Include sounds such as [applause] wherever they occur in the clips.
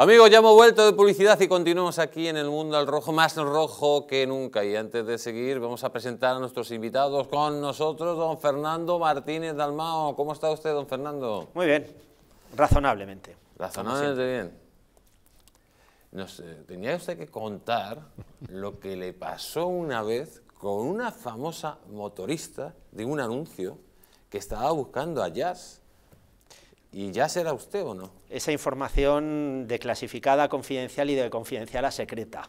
Amigos, ya hemos vuelto de publicidad y continuamos aquí en el mundo al rojo, más rojo que nunca. Y antes de seguir, vamos a presentar a nuestros invitados con nosotros, don Fernando Martínez Dalmao. ¿Cómo está usted, don Fernando? Muy bien, razonablemente. Razonablemente bien. tenía usted que contar lo que le pasó una vez con una famosa motorista de un anuncio que estaba buscando a Jazz ¿Y ya será usted o no? Esa información de clasificada confidencial y de confidencial a secreta.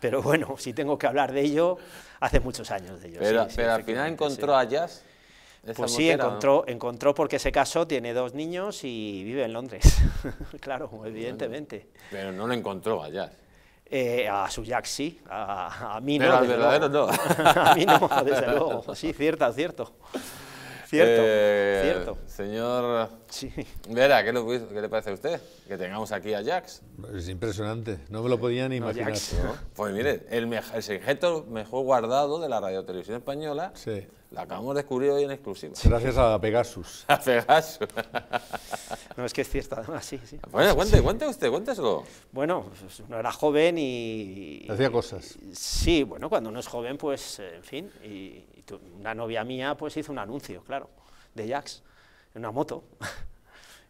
Pero bueno, si tengo que hablar de ello, hace muchos años de ello. Pero, pero al final encontró a Jazz. Pues sí, encontró, encontró porque se casó, tiene dos niños y vive en Londres. [laughs] claro, evidentemente. Pero no lo encontró a Jazz. Eh, a su Jack sí, a, mí no. Pero al verdadero no. [laughs] a mí no, desde [laughs] luego. Sí, cierto, cierto. Cierto, eh, cierto. Señor sí. Vera, ¿qué, le parece a usted que tengamos aquí a Jax? Es impresionante, no me lo podía ni imaginar. ¿no? Pues mire, el, el secreto mejor guardado de la radiotelevisión española sí. la acabamos de descubrir hoy en exclusiva. Gracias a Pegasus. [laughs] A Pegasus. no, es que es cierto, además, sí, sí. Bueno, cuente, cuente usted, cuénteslo. Bueno, pues era joven y... Hacía cosas. sí, bueno, cuando uno es joven, pues, en fin, y, una novia mía pues hizo un anuncio, claro, de Jax, en una moto. [laughs]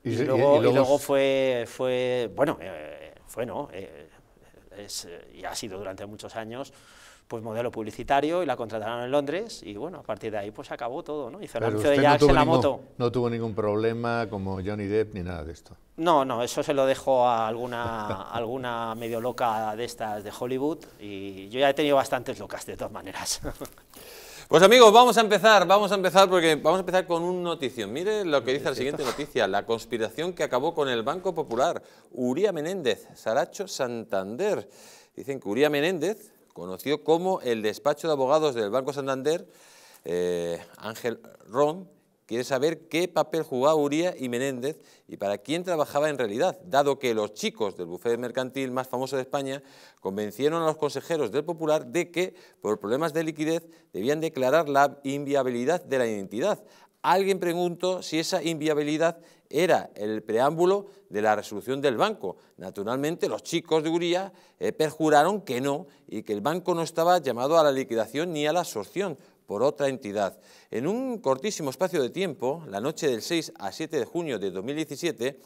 Y, luego, fue, fue bueno, eh, fue no, eh, y ha sido durante muchos años pues modelo publicitario y la contrataron en Londres y bueno, a partir de ahí pues acabó todo, ¿no? Hizo el anuncio de Jax en la moto. No tuvo ningún problema como Johnny Depp ni nada de esto. No, no, eso se lo dejo a alguna, [laughs] alguna medio loca de estas de Hollywood y yo ya he tenido bastantes locas de todas maneras. [laughs] Pues amigos, vamos a empezar, vamos a empezar porque vamos a empezar con un notición. Mire lo que dice la siguiente noticia, la conspiración que acabó con el Banco Popular, Uría Menéndez, Saracho Santander. Dicen que Uría Menéndez, conoció como el despacho de abogados del Banco Santander, eh, Ángel Ron, quiere saber qué papel jugaba Uría y Menéndez y para quién trabajaba en realidad, dado que los chicos del bufete mercantil más famoso de España convencieron a los consejeros del Popular de que, por problemas de liquidez, debían declarar la inviabilidad de la identidad. Alguien preguntó si esa inviabilidad era el preámbulo de la resolución del banco. Naturalmente, los chicos de Uría eh, perjuraron que no y que el banco no estaba llamado a la liquidación ni a la absorción, por otra entidad. En un cortísimo espacio de tiempo, la noche del 6 a 7 de junio de 2017,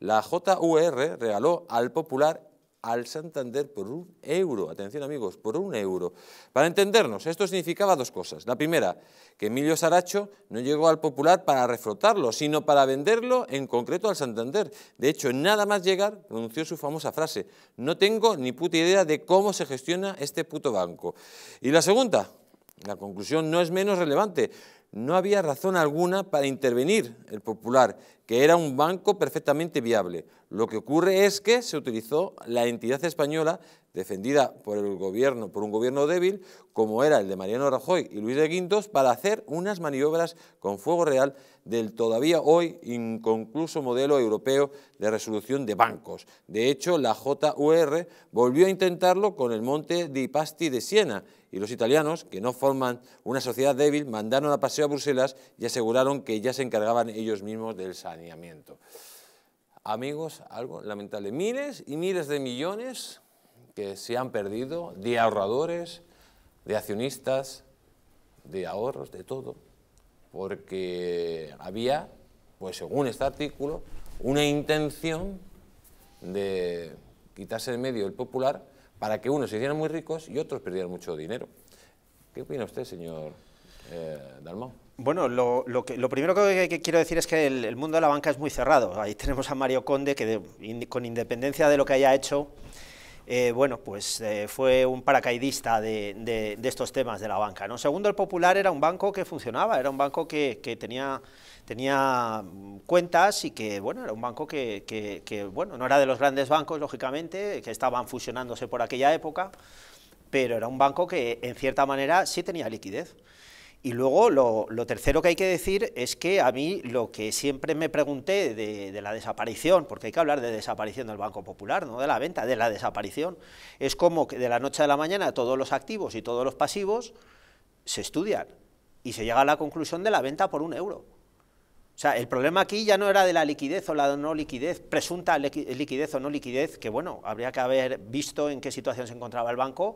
la JUR regaló al Popular al Santander por un euro. Atención amigos, por un euro. Para entendernos, esto significaba dos cosas. La primera, que Emilio Saracho no llegó al Popular para refrotarlo, sino para venderlo en concreto al Santander. De hecho, nada más llegar, pronunció su famosa frase, no tengo ni puta idea de cómo se gestiona este puto banco. Y la segunda, la conclusión no es menos relevante. No había razón alguna para intervenir el Popular, que era un banco perfectamente viable. Lo que ocurre es que se utilizó la entidad española defendida por el gobierno, por un gobierno débil, como era el de Mariano Rajoy y Luis de Quintos, para hacer unas maniobras con fuego real del todavía hoy inconcluso modelo europeo de resolución de bancos. De hecho, la JUR volvió a intentarlo con el monte di Pasti de Siena y los italianos, que no forman una sociedad débil, mandaron a paseo a Bruselas y aseguraron que ya se encargaban ellos mismos del saneamiento. Amigos, algo lamentable. Miles y miles de millones que se han perdido, de ahorradores, de accionistas, de ahorros, de todo, porque había, pues según este artículo, una intención de quitarse de medio el popular para que unos se hicieran muy ricos y otros perdieran mucho dinero. ¿Qué opina usted, señor eh, Bueno, lo, primero que, quiero decir es que el, mundo de la banca es muy cerrado. Ahí tenemos a Mario Conde, que con independencia de lo que haya hecho, eh, bueno, pues eh, fue un paracaidista de, estos temas de la banca. ¿no? Segundo, el Popular era un banco que funcionaba, era un banco que, tenía mm, cuentas y que, bueno, era un banco que, bueno, no era de los grandes bancos, lógicamente, que estaban fusionándose por aquella época, pero era un banco que, en cierta manera, sí tenía liquidez. Y luego lo, tercero que hay que decir es que a mí lo que siempre me pregunté de, la desaparición, porque hay que hablar de desaparición del Banco Popular, no de la venta, de la desaparición, es como que de la noche a la mañana todos los activos y todos los pasivos se estudian y se llega a la conclusión de la venta por un euro. O sea, el problema aquí ya no era de la liquidez o la no liquidez, presunta liquidez o no liquidez, que bueno, habría que haber visto en qué situación se encontraba el banco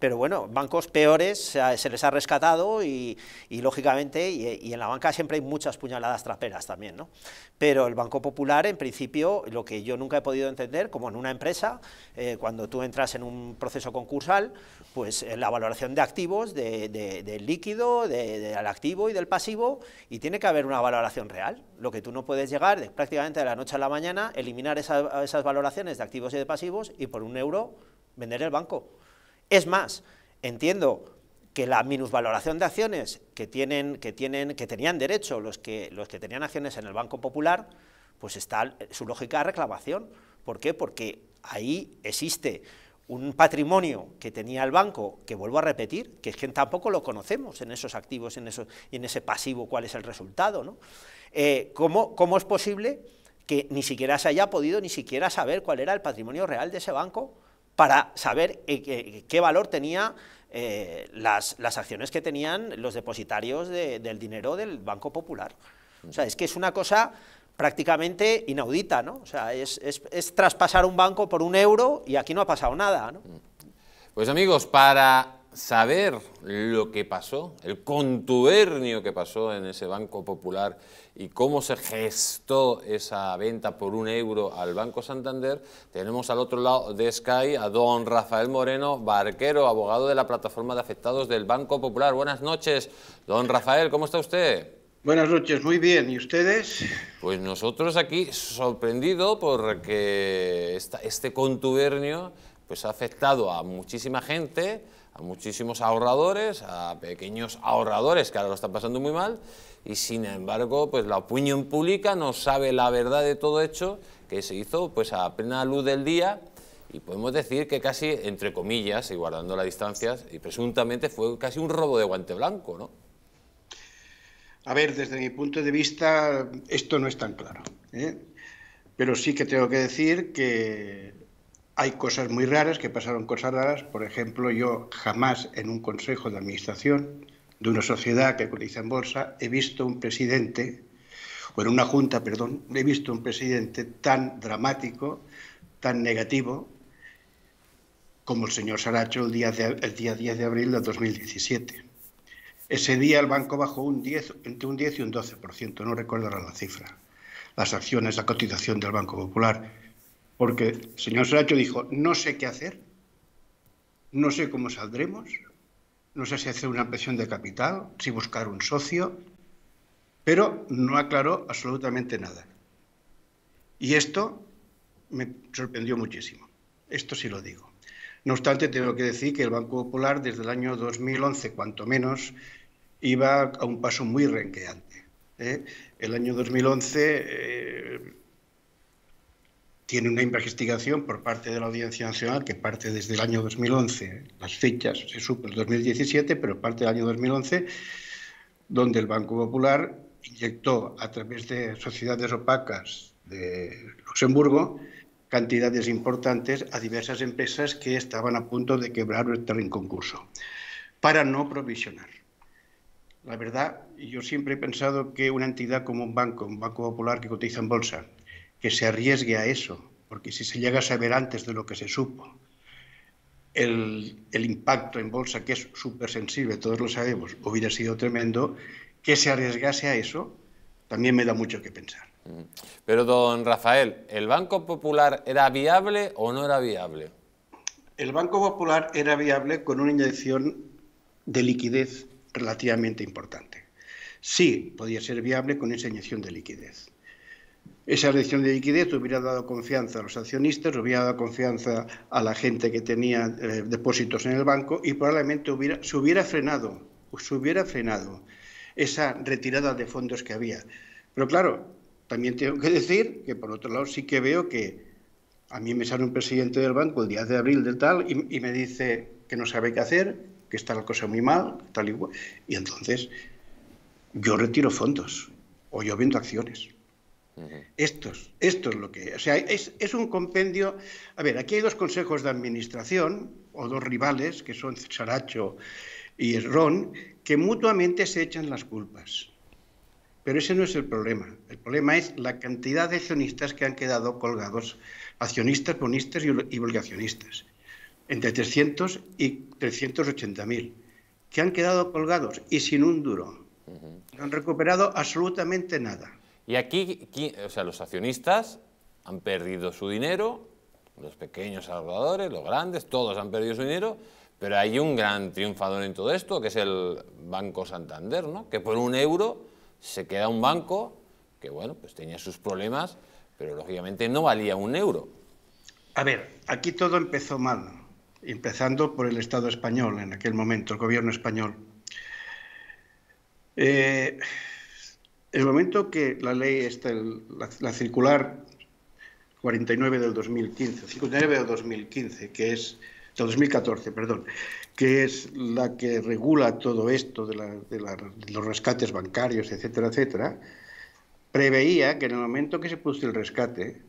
pero bueno, bancos peores se les ha rescatado y, lógicamente, y, en la banca siempre hay muchas puñaladas traperas también, ¿no? Pero el Banco Popular, en principio, lo que yo nunca he podido entender, como en una empresa, eh, cuando tú entras en un proceso concursal, pues eh, la valoración de activos, del líquido, del activo y del pasivo, y tiene que haber una valoración real. Lo que tú no puedes llegar, prácticamente de la noche a la mañana, eliminar esas valoraciones de activos y de pasivos y por un euro vender el banco es más, entiendo que la minusvaloración de acciones que, tienen, que, tienen, que tenían derecho los que, los que tenían acciones en el Banco Popular, pues está su lógica de reclamación. ¿Por qué? Porque ahí existe un patrimonio que tenía el banco, que vuelvo a repetir, que es que tampoco lo conocemos en esos activos en y en ese pasivo cuál es el resultado. Eh, ¿cómo, ¿Cómo es posible que ni siquiera se haya podido ni siquiera saber cuál era el patrimonio real de ese banco? para saber eh, qué valor tenía eh, las, acciones que tenían los depositarios del dinero del Banco Popular. O sea, es que es una cosa prácticamente inaudita, ¿no? O sea, es, traspasar un banco por un euro y aquí no ha pasado nada, Pues amigos, para saber lo que pasó, el contubernio que pasó en ese Banco Popular y cómo se gestó esa venta por un euro al Banco Santander, tenemos al otro lado de Sky a don Rafael Moreno Barquero, abogado de la plataforma de afectados del Banco Popular. Buenas noches, don Rafael, ¿cómo está usted? Buenas noches, muy bien. ¿Y ustedes? Pues nosotros aquí sorprendido porque este contubernio pues ha afectado a muchísima gente, a muchísimos ahorradores, a pequeños ahorradores que ahora lo están pasando muy mal y sin embargo pues la opinión pública no sabe la verdad de todo hecho que se hizo pues a plena luz del día y podemos decir que casi entre comillas y guardando las distancias y presuntamente fue casi un robo de guante blanco, ¿no? A ver, desde mi punto de vista esto no es tan claro, ¿eh? pero sí que tengo que decir que hay cosas muy raras que pasaron cosas raras. Por ejemplo, yo jamás en un consejo de administración de una sociedad que cotiza en bolsa, he visto un presidente, o en una junta, perdón, he visto un presidente tan dramático, tan negativo, como el señor Saracho el día, día 10 de abril de 2017. Ese día el banco bajó un 10, entre un 10 y un 12%, no recuerdo la cifra. Las acciones, la cotización del Banco Popular. Porque el señor Saracho dijo, no sé qué hacer, no sé cómo saldremos, no sé si hacer una ampliación de capital, si buscar un socio, pero no aclaró absolutamente nada. Y esto me sorprendió muchísimo, esto sí lo digo. No obstante, tengo que decir que el Banco Popular desde el año 2011, cuanto menos, iba a un paso muy renqueante. ¿eh? El año 2011 tiene una investigación por parte de la Audiencia Nacional que parte desde el año 2011, las fechas se supo el 2017, pero parte del año 2011, donde el Banco Popular inyectó a través de sociedades opacas de Luxemburgo cantidades importantes a diversas empresas que estaban a punto de quebrar o estar en concurso, para no provisionar. La verdad, yo siempre he pensado que una entidad como un banco, un banco popular que cotiza en bolsa, que se arriesgue a eso, porque si se llega a saber antes de lo que se supo, el, impacto en bolsa, que es súper sensible, todos lo sabemos, hubiera sido tremendo, que se arriesgase a eso, también me da mucho que pensar. Mm. Pero, don Rafael, ¿el Banco Popular era viable o no era viable? El Banco Popular era viable con una inyección de liquidez relativamente importante. Sí, podía ser viable con esa inyección de liquidez esa reducción de liquidez hubiera dado confianza a los accionistas, hubiera dado confianza a la gente que tenía eh, depósitos en el banco y probablemente hubiera, se hubiera frenado, se hubiera frenado esa retirada de fondos que había. Pero claro, también tengo que decir que por otro lado sí que veo que a mí me sale un presidente del banco el día de abril del tal y, y me dice que no sabe qué hacer, que está la cosa muy mal, tal y cual. Y entonces yo retiro fondos o yo vendo acciones. Estos, esto es lo que... O sea, es, un compendio... A ver, aquí hay dos consejos de administración, o dos rivales, que son Saracho y Ron que mutuamente se echan las culpas. Pero ese no es el problema. El problema es la cantidad de accionistas que han quedado colgados, accionistas, bonistas y obligacionistas, entre 300 y 380 mil, que han quedado colgados y sin un duro. No han recuperado absolutamente nada. Y aquí, o sea, los accionistas han perdido su dinero, los pequeños ahorradores, los grandes, todos han perdido su dinero, pero hay un gran triunfador en todo esto, que es el Banco Santander, ¿no? que por un euro se queda un banco que, bueno, pues tenía sus problemas, pero lógicamente no valía un euro. A ver, aquí todo empezó mal, empezando por el Estado español en aquel momento, el gobierno español. Eh, el momento que la ley, está la, circular 49 del 2015, 59 del 2015, que es, del 2014, perdón, que es la que regula todo esto de, los rescates bancarios, etcétera, etcétera, preveía que en el momento que se puso el rescate,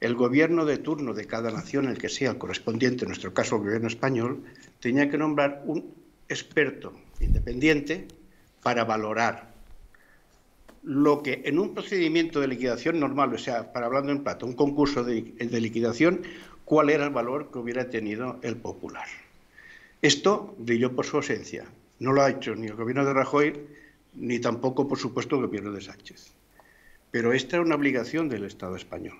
el gobierno de turno de cada nación, el que sea el correspondiente, en nuestro caso el gobierno español, tenía que nombrar un experto independiente para valorar lo que en un procedimiento de liquidación normal, o sea, para hablando en plato, un concurso de, de liquidación, cuál era el valor que hubiera tenido el popular. Esto brilló por su ausencia. No lo ha hecho ni el gobierno de Rajoy, ni tampoco, por supuesto, el gobierno de Sánchez. Pero esta era una obligación del Estado español.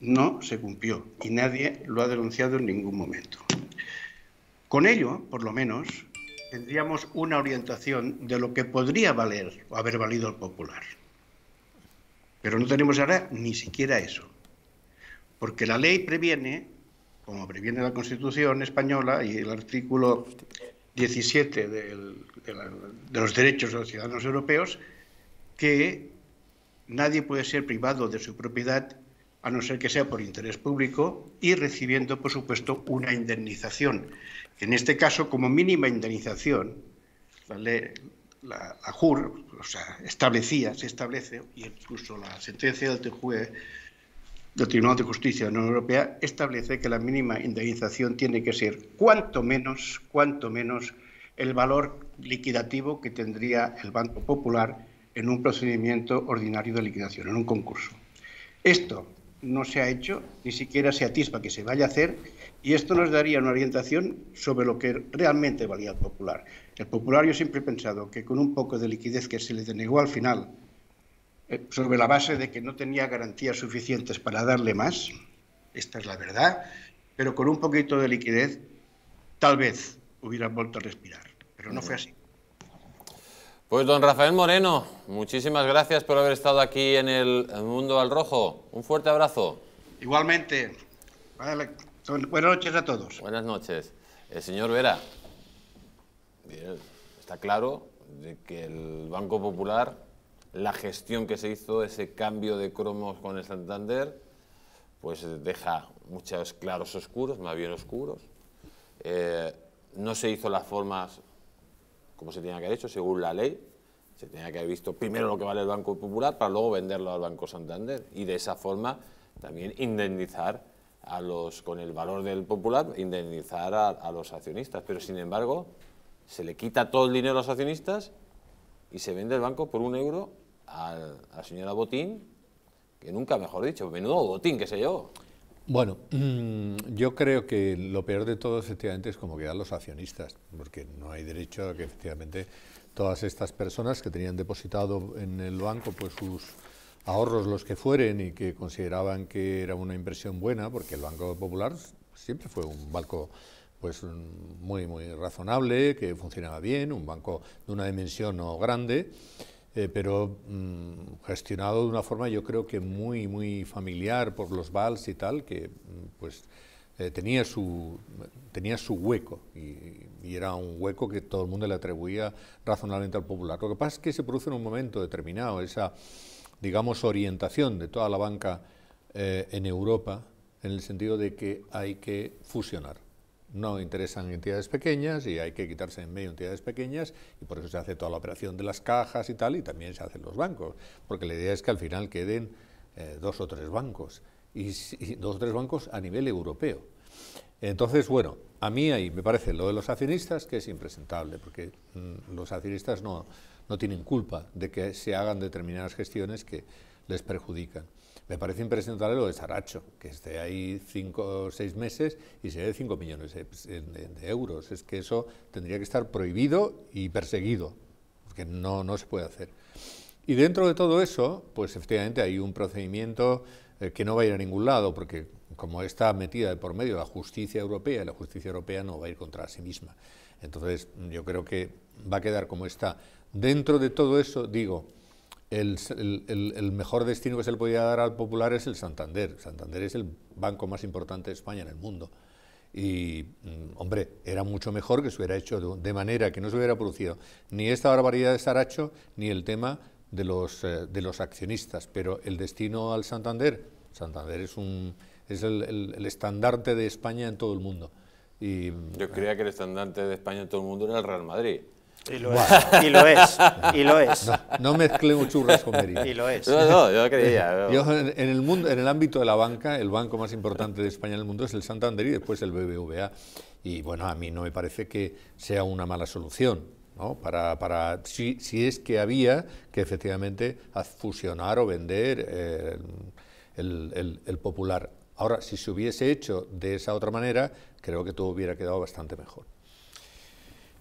No se cumplió y nadie lo ha denunciado en ningún momento. Con ello, por lo menos, tendríamos una orientación de lo que podría valer o haber valido el popular. Pero no tenemos ahora ni siquiera eso. Porque la ley previene, como previene la Constitución española y el artículo 17 de los derechos de los ciudadanos europeos, que nadie puede ser privado de su propiedad a no ser que sea por interés público, y recibiendo, por supuesto, una indemnización. En este caso, como mínima indemnización, la, ley, la, JUR o sea, establecía, se establece, y incluso la sentencia del TJ del Tribunal de Justicia de la Unión Europea, establece que la mínima indemnización tiene que ser cuanto menos, cuanto menos, el valor liquidativo que tendría el Banco Popular en un procedimiento ordinario de liquidación, en un concurso. Esto, no se ha hecho, ni siquiera se atisba que se vaya a hacer, y esto nos daría una orientación sobre lo que realmente valía el popular. El popular yo siempre he pensado que con un poco de liquidez que se le denegó al final, eh, sobre la base de que no tenía garantías suficientes para darle más, esta es la verdad, pero con un poquito de liquidez tal vez hubieran vuelto a respirar, pero no fue así. Pues don Rafael Moreno, muchísimas gracias por haber estado aquí en el Mundo al Rojo. Un fuerte abrazo. Igualmente. Buenas noches a todos. Buenas noches. El eh, señor Vera, está claro de que el Banco Popular, la gestión que se hizo, ese cambio de cromos con el Santander, pues deja muchos claros oscuros, más bien oscuros. Eh, no se hizo las formas como se tenía que haber hecho según la ley, se tenía que haber visto primero lo que vale el Banco Popular para luego venderlo al Banco Santander y de esa forma también indemnizar a los, con el valor del Popular, indemnizar a, los accionistas. Pero sin embargo, se le quita todo el dinero a los accionistas y se vende el banco por un euro a la señora Botín, que nunca, mejor dicho, menudo Botín que se yo... Bueno, mm, yo creo que lo peor de todo efectivamente es como quedan los accionistas, porque no hay derecho a que efectivamente todas estas personas que tenían depositado en el banco pues sus ahorros los que fueren y que consideraban que era una inversión buena, porque el Banco Popular siempre fue un banco pues muy muy razonable, que funcionaba bien, un banco de una dimensión no grande eh, pero mm, gestionado de una forma yo creo que muy, muy familiar por los vals y tal, que mm, pues eh, tenía, su, tenía su hueco y, era un hueco que todo el mundo le atribuía razonablemente al popular. Lo que pasa es que se produce en un momento determinado esa, digamos, orientación de toda la banca eh, en Europa en el sentido de que hay que fusionar no interesan entidades pequeñas y hay que quitarse en medio entidades pequeñas y por eso se hace toda la operación de las cajas y tal y también se hacen los bancos, porque la idea es que al final queden eh, dos o tres bancos y, dos o tres bancos a nivel europeo. Entonces, bueno, a mí ahí me parece lo de los accionistas que es impresentable, porque mm, los accionistas no, no tienen culpa de que se hagan determinadas gestiones que les perjudican. Me parece impresionante lo de Saracho, que esté ahí cinco o seis meses y se dé cinco millones eh, pues, de, euros. Es que eso tendría que estar prohibido y perseguido, porque no, no se puede hacer. Y dentro de todo eso, pues efectivamente hay un procedimiento eh, que no va a ir a ningún lado, porque como está metida por medio la justicia europea, y la justicia europea no va a ir contra sí misma. Entonces, yo creo que va a quedar como está. Dentro de todo eso, digo, el, mejor destino que se le podía dar al Popular es el Santander. Santander es el banco más importante de España en el mundo. Y, mm, hombre, era mucho mejor que se hubiera hecho de manera que no se hubiera producido ni esta barbaridad de Saracho ni el tema de los, eh, de los accionistas. Pero el destino al Santander, Santander es, un, es el, estandarte de España en todo el mundo. Yo mm, creía eh, que el estandarte de España en todo el mundo era el Real Madrid. Y lo, es, y lo es, No, mezcle churras con merinas. Y lo es. No, yo creía. Eh, en, el mundo, en el ámbito de la banca, el banco más importante de España en el mundo es el Santander y después el BBVA. Y bueno, a mí no me parece que sea una mala solución. ¿no? Para, para si, si es que había que efectivamente fusionar o vender eh, el popular. Ahora, si se hubiese hecho de esa otra manera, creo que todo hubiera quedado bastante mejor.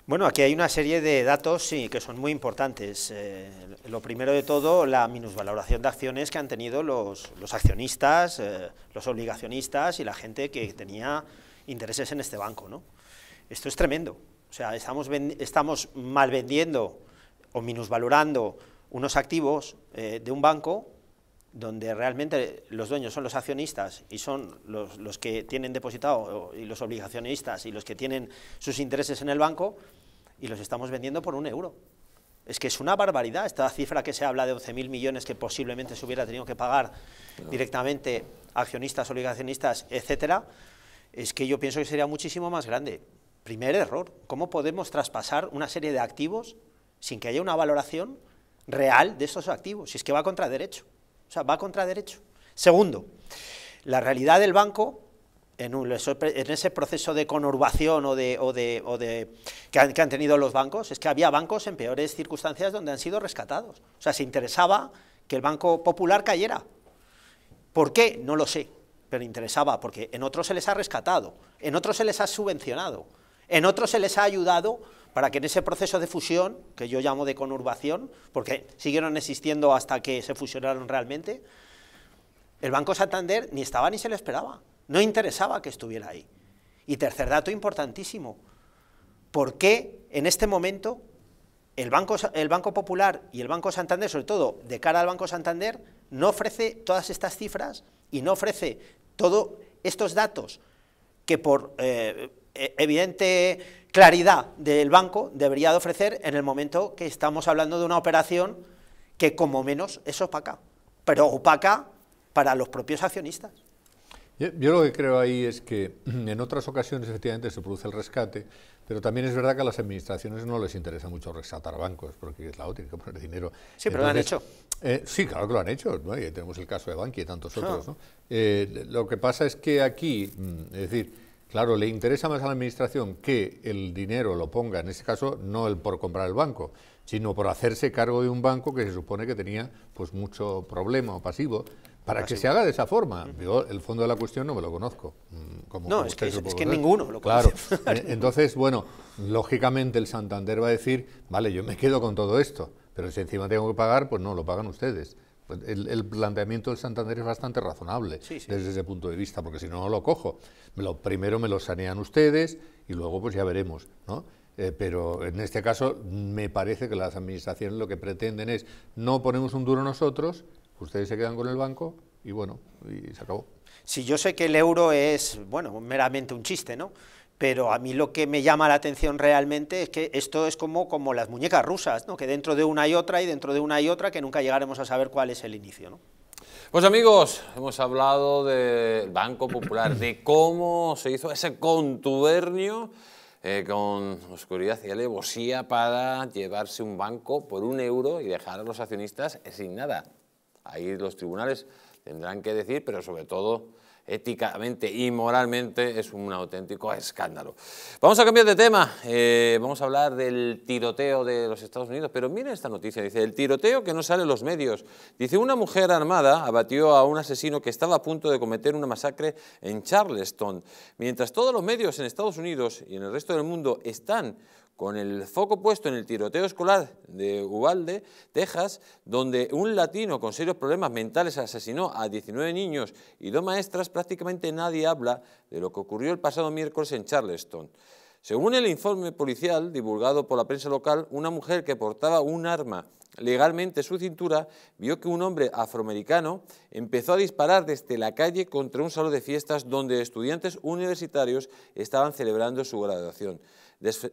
Bueno, aquí hay una serie de datos sí, que son muy importantes. Eh, lo primero de todo, la minusvaloración de acciones que han tenido los, accionistas, eh, los obligacionistas y la gente que tenía intereses en este banco. ¿no? Esto es tremendo. O sea, estamos, estamos mal vendiendo o minusvalorando unos activos eh, de un banco donde realmente los dueños son los accionistas y son los, que tienen depositado y los obligacionistas y los que tienen sus intereses en el banco y los estamos vendiendo por un euro. Es que es una barbaridad esta cifra que se habla de 11.000 millones que posiblemente se hubiera tenido que pagar directamente accionistas, obligacionistas, etcétera, es que yo pienso que sería muchísimo más grande. Primer error, ¿cómo podemos traspasar una serie de activos sin que haya una valoración real de esos activos? Si es que va contra derecho. O sea, va contra derecho. Segundo, la realidad del banco en, ese proceso de conurbación o de, que, han, tenido los bancos es que había bancos en peores circunstancias donde han sido rescatados. O sea, se interesaba que el Banco Popular cayera. ¿Por qué? No lo sé, pero interesaba, porque en otros se les ha rescatado, en otros se les ha subvencionado, en otros se les ha ayudado para que en ese proceso de fusión, que yo llamo de conurbación, porque siguieron existiendo hasta que se fusionaron realmente, el Banco Santander ni estaba ni se le esperaba, no interesaba que estuviera ahí. Y tercer dato importantísimo, ¿por qué en este momento el Banco, el Banco Popular y el Banco Santander, sobre todo de cara al Banco Santander, no ofrece todas estas cifras y no ofrece todos estos datos que por eh, e-, evidente claridad del banco debería de ofrecer en el momento que estamos hablando de una operación que como menos es opaca, pero opaca para los propios accionistas. Yo, lo que creo ahí es que [clears throat] en otras ocasiones efectivamente se produce el rescate, pero también es verdad que a las administraciones no les interesa mucho rescatar bancos, porque es la que poner dinero. Sí, pero lo han hecho. Eh, sí, claro que lo han hecho, tenemos el caso de Banqui y tantos ah. otros. Eh, lo que pasa es que aquí, mm, es decir, Claro, le interesa más a la Administración que el dinero lo ponga, en ese caso, no el por comprar el banco, sino por hacerse cargo de un banco que se supone que tenía pues mucho problema o pasivo, para que se haga de esa forma. Yo el fondo de la cuestión no me lo conozco. Mm, no, es, que, es, que, ninguno lo conoce. Claro. [laughs] Eh, entonces, bueno, lógicamente el Santander va a decir, vale, yo me quedo con todo esto, pero si encima tengo que pagar, pues no, lo pagan ustedes el, planteamiento del Santander es bastante razonable desde ese punto de vista, porque si no, no lo cojo. Lo, primero me lo sanean ustedes y luego pues ya veremos, ¿no? Eh, pero en este caso me parece que las administraciones lo que pretenden es no ponemos un duro nosotros, ustedes se quedan con el banco y bueno, y se acabó. Si sí, yo sé que el euro es, bueno, meramente un chiste, ¿no? pero a mí lo que me llama la atención realmente es que esto es como, como las muñecas rusas, ¿no? que dentro de una y otra y dentro de una y otra que nunca llegaremos a saber cuál es el inicio. ¿no? Pues amigos, hemos hablado del Banco Popular, de cómo se hizo ese contubernio eh, con oscuridad y alevosía para llevarse un banco por un euro y dejar a los accionistas sin nada. Ahí los tribunales tendrán que decir, pero sobre todo éticamente y moralmente es un auténtico escándalo. Vamos a cambiar de tema, eh, vamos a hablar del tiroteo de los Estados Unidos, pero miren esta noticia, dice, el tiroteo que no sale en los medios. Dice, una mujer armada abatió a un asesino que estaba a punto de cometer una masacre en Charleston. Mientras todos los medios en Estados Unidos y en el resto del mundo están con el foco puesto en el tiroteo escolar de Ubalde, Texas, donde un latino con serios problemas mentales asesinó a 19 niños y dos maestras, prácticamente nadie habla de lo que ocurrió el pasado miércoles en Charleston. Según el informe policial divulgado por la prensa local, una mujer que portaba un arma legalmente en su cintura vio que un hombre afroamericano empezó a disparar desde la calle contra un salón de fiestas donde estudiantes universitarios estaban celebrando su graduación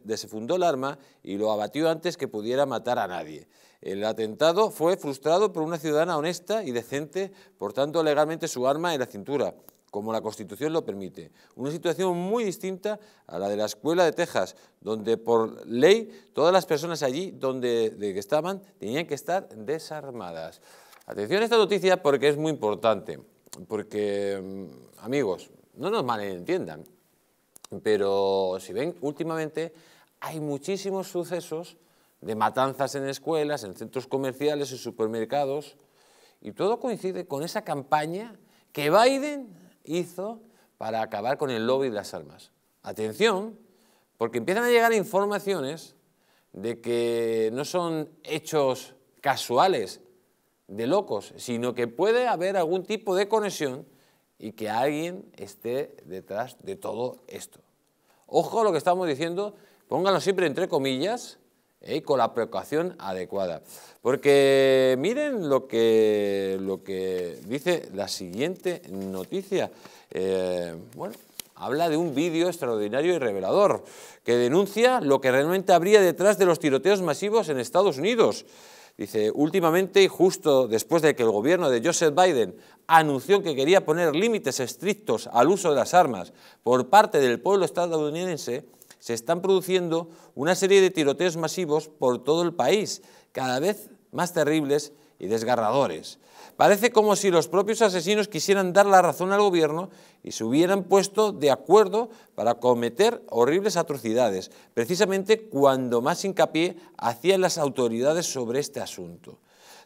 desfundó el arma y lo abatió antes que pudiera matar a nadie. El atentado fue frustrado por una ciudadana honesta y decente, portando legalmente su arma en la cintura, como la Constitución lo permite. Una situación muy distinta a la de la escuela de Texas, donde por ley todas las personas allí donde estaban tenían que estar desarmadas. Atención a esta noticia porque es muy importante, porque mm, amigos, no nos malentiendan. Pero si ven, últimamente hay muchísimos sucesos de matanzas en escuelas, en centros comerciales, en supermercados, y todo coincide con esa campaña que Biden hizo para acabar con el lobby de las armas. Atención, porque empiezan a llegar informaciones de que no son hechos casuales de locos, sino que puede haber algún tipo de conexión y que alguien esté detrás de todo esto. Ojo a lo que estamos diciendo, pónganlo siempre entre comillas y eh, con la precaución adecuada. Porque miren lo que, lo que dice la siguiente noticia. Eh, bueno, habla de un vídeo extraordinario y revelador que denuncia lo que realmente habría detrás de los tiroteos masivos en Estados Unidos. Dice, últimamente y justo después de que el gobierno de Joseph Biden anunció que quería poner límites estrictos al uso de las armas por parte del pueblo estadounidense, se están produciendo una serie de tiroteos masivos por todo el país, cada vez más terribles y desgarradores. Parece como si los propios asesinos quisieran dar la razón al gobierno y se hubieran puesto de acuerdo para cometer horribles atrocidades, precisamente cuando más hincapié hacían las autoridades sobre este asunto.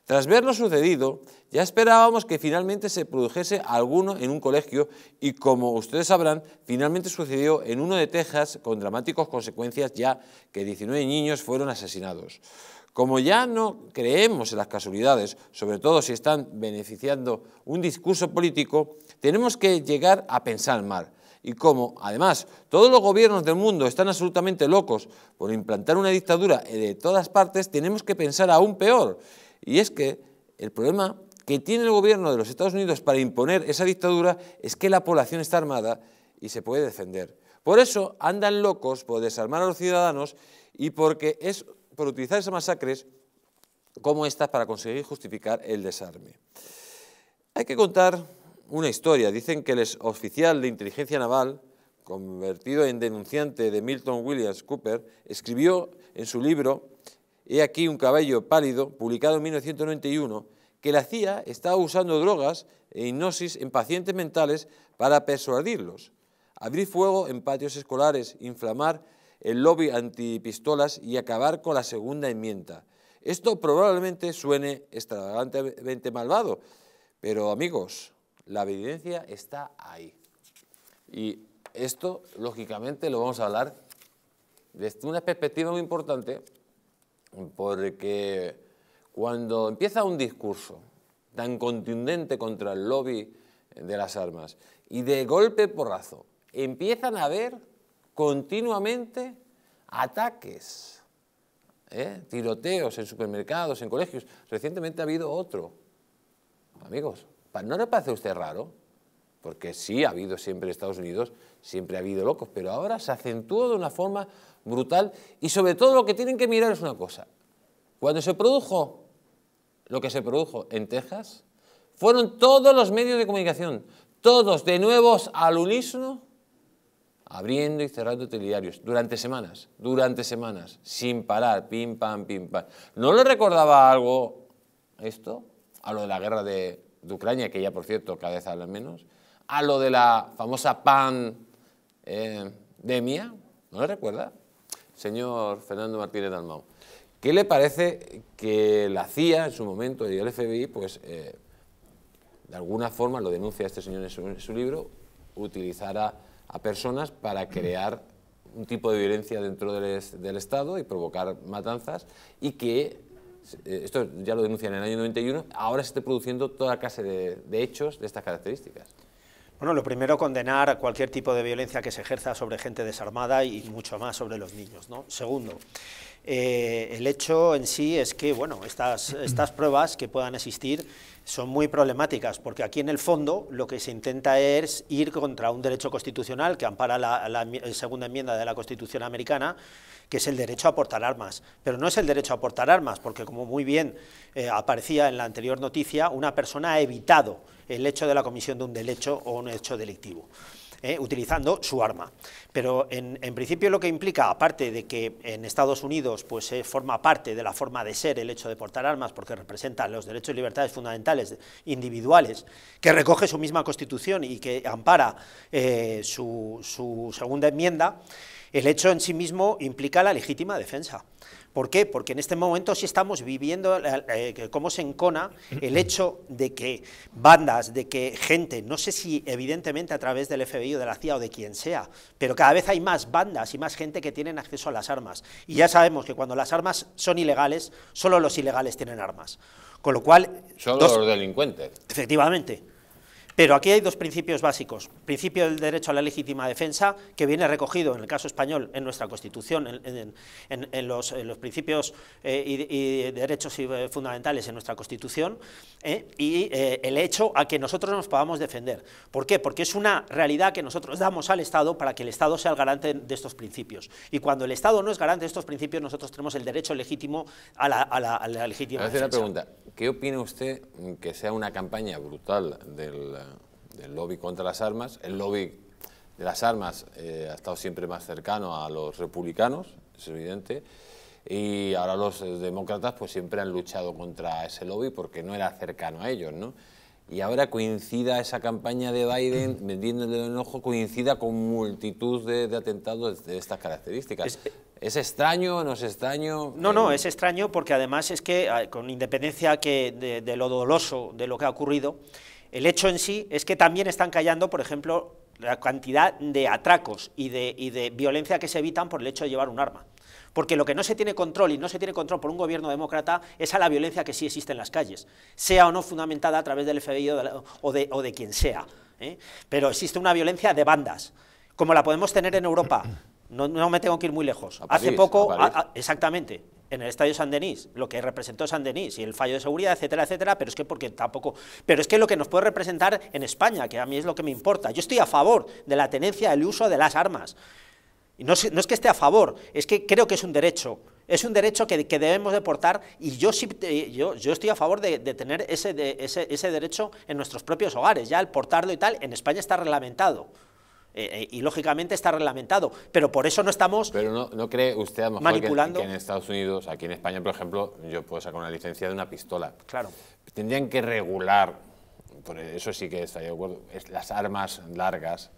Tras ver lo sucedido, ya esperábamos que finalmente se produjese alguno en un colegio y como ustedes sabrán, finalmente sucedió en uno de Texas con dramáticas consecuencias ya que 19 niños fueron asesinados. Como ya no creemos en las casualidades, sobre todo si están beneficiando un discurso político, tenemos que llegar a pensar mal. Y como, además, todos los gobiernos del mundo están absolutamente locos por implantar una dictadura de todas partes, tenemos que pensar aún peor y es que el problema que tiene el gobierno de los Estados Unidos para imponer esa dictadura es que la población está armada y se puede defender. Por eso andan locos por desarmar a los ciudadanos y porque es por utilizar esas masacres como estas para conseguir justificar el desarme. Hay que contar una historia. Dicen que el oficial de inteligencia naval, convertido en denunciante de Milton Williams Cooper, escribió en su libro he aquí un cabello pálido, publicado en 1991, que la CIA estaba usando drogas e hipnosis en pacientes mentales para persuadirlos, abrir fuego en patios escolares, inflamar el lobby antipistolas y acabar con la segunda enmienda. Esto probablemente suene extravagantemente malvado, pero amigos, la evidencia está ahí. Y esto, lógicamente, lo vamos a hablar desde una perspectiva muy importante porque cuando empieza un discurso tan contundente contra el lobby de las armas y de golpe porrazo empiezan a haber continuamente ataques, ¿eh? tiroteos en supermercados, en colegios. Recientemente ha habido otro. Amigos, ¿no le parece a usted raro? Porque sí, ha habido siempre en Estados Unidos, siempre ha habido locos, pero ahora se acentúa de una forma brutal. Y sobre todo lo que tienen que mirar es una cosa. Cuando se produjo lo que se produjo en Texas, fueron todos los medios de comunicación, todos de nuevos al unísono, abriendo y cerrando telediarios durante semanas, durante semanas, sin parar, pim, pam, pim, pam. ¿No le recordaba algo esto? A lo de la guerra de, Ucrania, que ya por cierto cada vez hablan menos, a lo de la famosa pan eh, de ¿no le recuerda? señor Fernando Martínez Dalmau. ¿Qué le parece que la CIA en su momento y el FBI, pues eh, de alguna forma, lo denuncia este señor en su, libro, utilizará a personas para crear un tipo de violencia dentro del, Estado y provocar matanzas y que eh, esto ya lo denuncian en el año 91, ahora se esté produciendo toda clase de hechos de estas características. Bueno, lo primero, condenar cualquier tipo de violencia que se ejerza sobre gente desarmada y mucho más sobre los niños. ¿no? Segundo, eh, el hecho en sí es que bueno, [clears throat] estas, pruebas que puedan existir son muy problemáticas, porque aquí en el fondo lo que se intenta es ir contra un derecho constitucional que ampara la, eh, segunda enmienda de la Constitución americana, que es el derecho a portar armas. Pero no es el derecho a portar armas, porque como muy bien eh, aparecía en la anterior noticia, una persona ha evitado el hecho de la comisión de un derecho o un hecho delictivo. ¿eh? utilizando su arma. Pero en, principio lo que implica, aparte de que en Estados Unidos pues, eh, forma parte de la forma de ser el hecho de portar armas porque representa los derechos y libertades fundamentales individuales, que recoge su misma Constitución y que ampara eh, su segunda enmienda, el hecho en sí mismo implica la legítima defensa. ¿Por qué? Porque en este momento sí estamos viviendo eh, eh, cómo se encona el hecho de que bandas, de que gente, no sé si evidentemente a través del FBI o de la CIA o de quien sea, pero cada vez hay más bandas y más gente que tienen acceso a las armas. Y ya sabemos que cuando las armas son ilegales, solo los ilegales tienen armas. Con lo cual... Solo los delincuentes. Efectivamente. Pero aquí hay dos principios básicos. Principio del derecho a la legítima defensa, que viene recogido en el caso español en nuestra Constitución, en, los, principios eh, y, derechos eh, fundamentales en nuestra Constitución, eh, y el hecho a que nosotros nos podamos defender. ¿Por qué? Porque es una realidad que nosotros damos al Estado para que el Estado sea el garante de estos principios. Y cuando el Estado no es garante de estos principios, nosotros tenemos el derecho legítimo a la, a a legítima defensa. una pregunta. ¿Qué opina usted que sea una campaña brutal del del lobby contra las armas. El lobby de las armas eh, ha estado siempre más cercano a los republicanos, es evidente, y ahora los demócratas pues siempre han luchado contra ese lobby porque no era cercano a ellos, ¿no? Y ahora coincida esa campaña de Biden, vendiendo el enojo, coincida con multitud de, atentados de estas características. Eh, es, extraño? ¿No es extraño? No, no, eh, es extraño porque además es que, ah, con independencia que de, de lo doloso de lo que ha ocurrido, el hecho en sí es que también están callando, por ejemplo, la cantidad de atracos y de, violencia que se evitan por el hecho de llevar un arma. Porque lo que no se tiene control y no se tiene control por un gobierno demócrata es a la violencia que sí existe en las calles, sea o no fundamentada a través del FBI o de, quien sea. ¿eh? Pero existe una violencia de bandas, como la podemos tener en Europa, no, me tengo que ir muy lejos. Hace poco, exactamente, en el Estadio San Denis, lo que representó San Denis y el fallo de seguridad, etcétera, etcétera, pero es que porque tampoco, pero es que lo que nos puede representar en España, que a mí es lo que me importa. Yo estoy a favor de la tenencia, del uso de las armas. no, no es que esté a favor, es que creo que es un derecho. Es un derecho que, que debemos deportar y yo, sí, eh, yo, yo estoy a favor de, tener ese, ese, ese derecho en nuestros propios hogares. Ya el portarlo y tal, en España está reglamentado. Eh, eh, y lógicamente está reglamentado, pero por eso no estamos Pero no, cree usted a lo mejor Que, en Estados Unidos, aquí en España, por ejemplo, yo puedo sacar una licencia de una pistola. Claro. Tendrían que regular, por eso sí que estaría de acuerdo, las armas largas,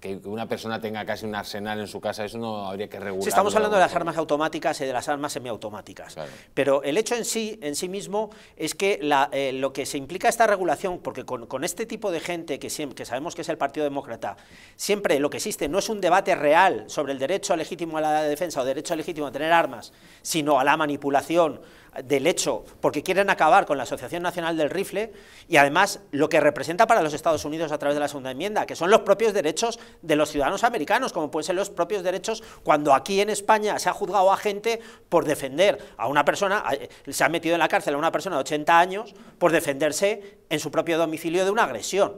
que una persona tenga casi un arsenal en su casa, eso no habría que regular. estamos hablando de las armas automáticas y de las armas semiautomáticas. Pero el hecho en sí, en sí mismo, es que eh, lo que se implica esta regulación, porque con, este tipo de gente que, que sabemos que es el Partido Demócrata, siempre lo que existe no es un debate real sobre el derecho legítimo a la defensa o derecho legítimo a tener armas, sino a la manipulación, del hecho, porque quieren acabar con la Asociación Nacional del Rifle y además lo que representa para los Estados Unidos a través de la segunda enmienda, que son los propios derechos de los ciudadanos americanos, como pueden ser los propios derechos cuando aquí en España se ha juzgado a gente por defender a una persona, eh, se ha metido en la cárcel a una persona de 80 años por defenderse en su propio domicilio de una agresión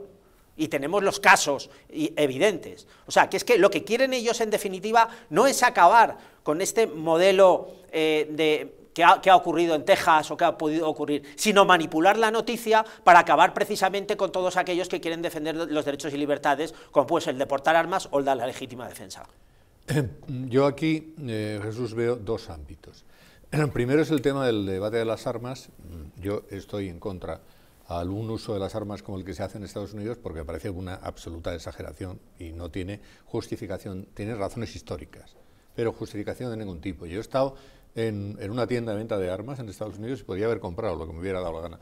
y tenemos los casos evidentes. O sea, que es que lo que quieren ellos en definitiva no es acabar con este modelo eh, de qué ha, ocurrido en Texas o qué ha podido ocurrir, sino manipular la noticia para acabar precisamente con todos aquellos que quieren defender los derechos y libertades, como pues el deportar armas o el de la legítima defensa. Eh, yo aquí, eh, Jesús, veo dos ámbitos. El [clears throat] primero es el tema del debate de las armas. Mm, yo estoy en contra algún uso de las armas como el que se hace en Estados Unidos porque parece una absoluta exageración y no tiene justificación, tiene razones históricas, pero justificación de ningún tipo. Yo he estado en, una tienda de venta de armas en Estados Unidos y podría haber comprado lo que me hubiera dado la gana.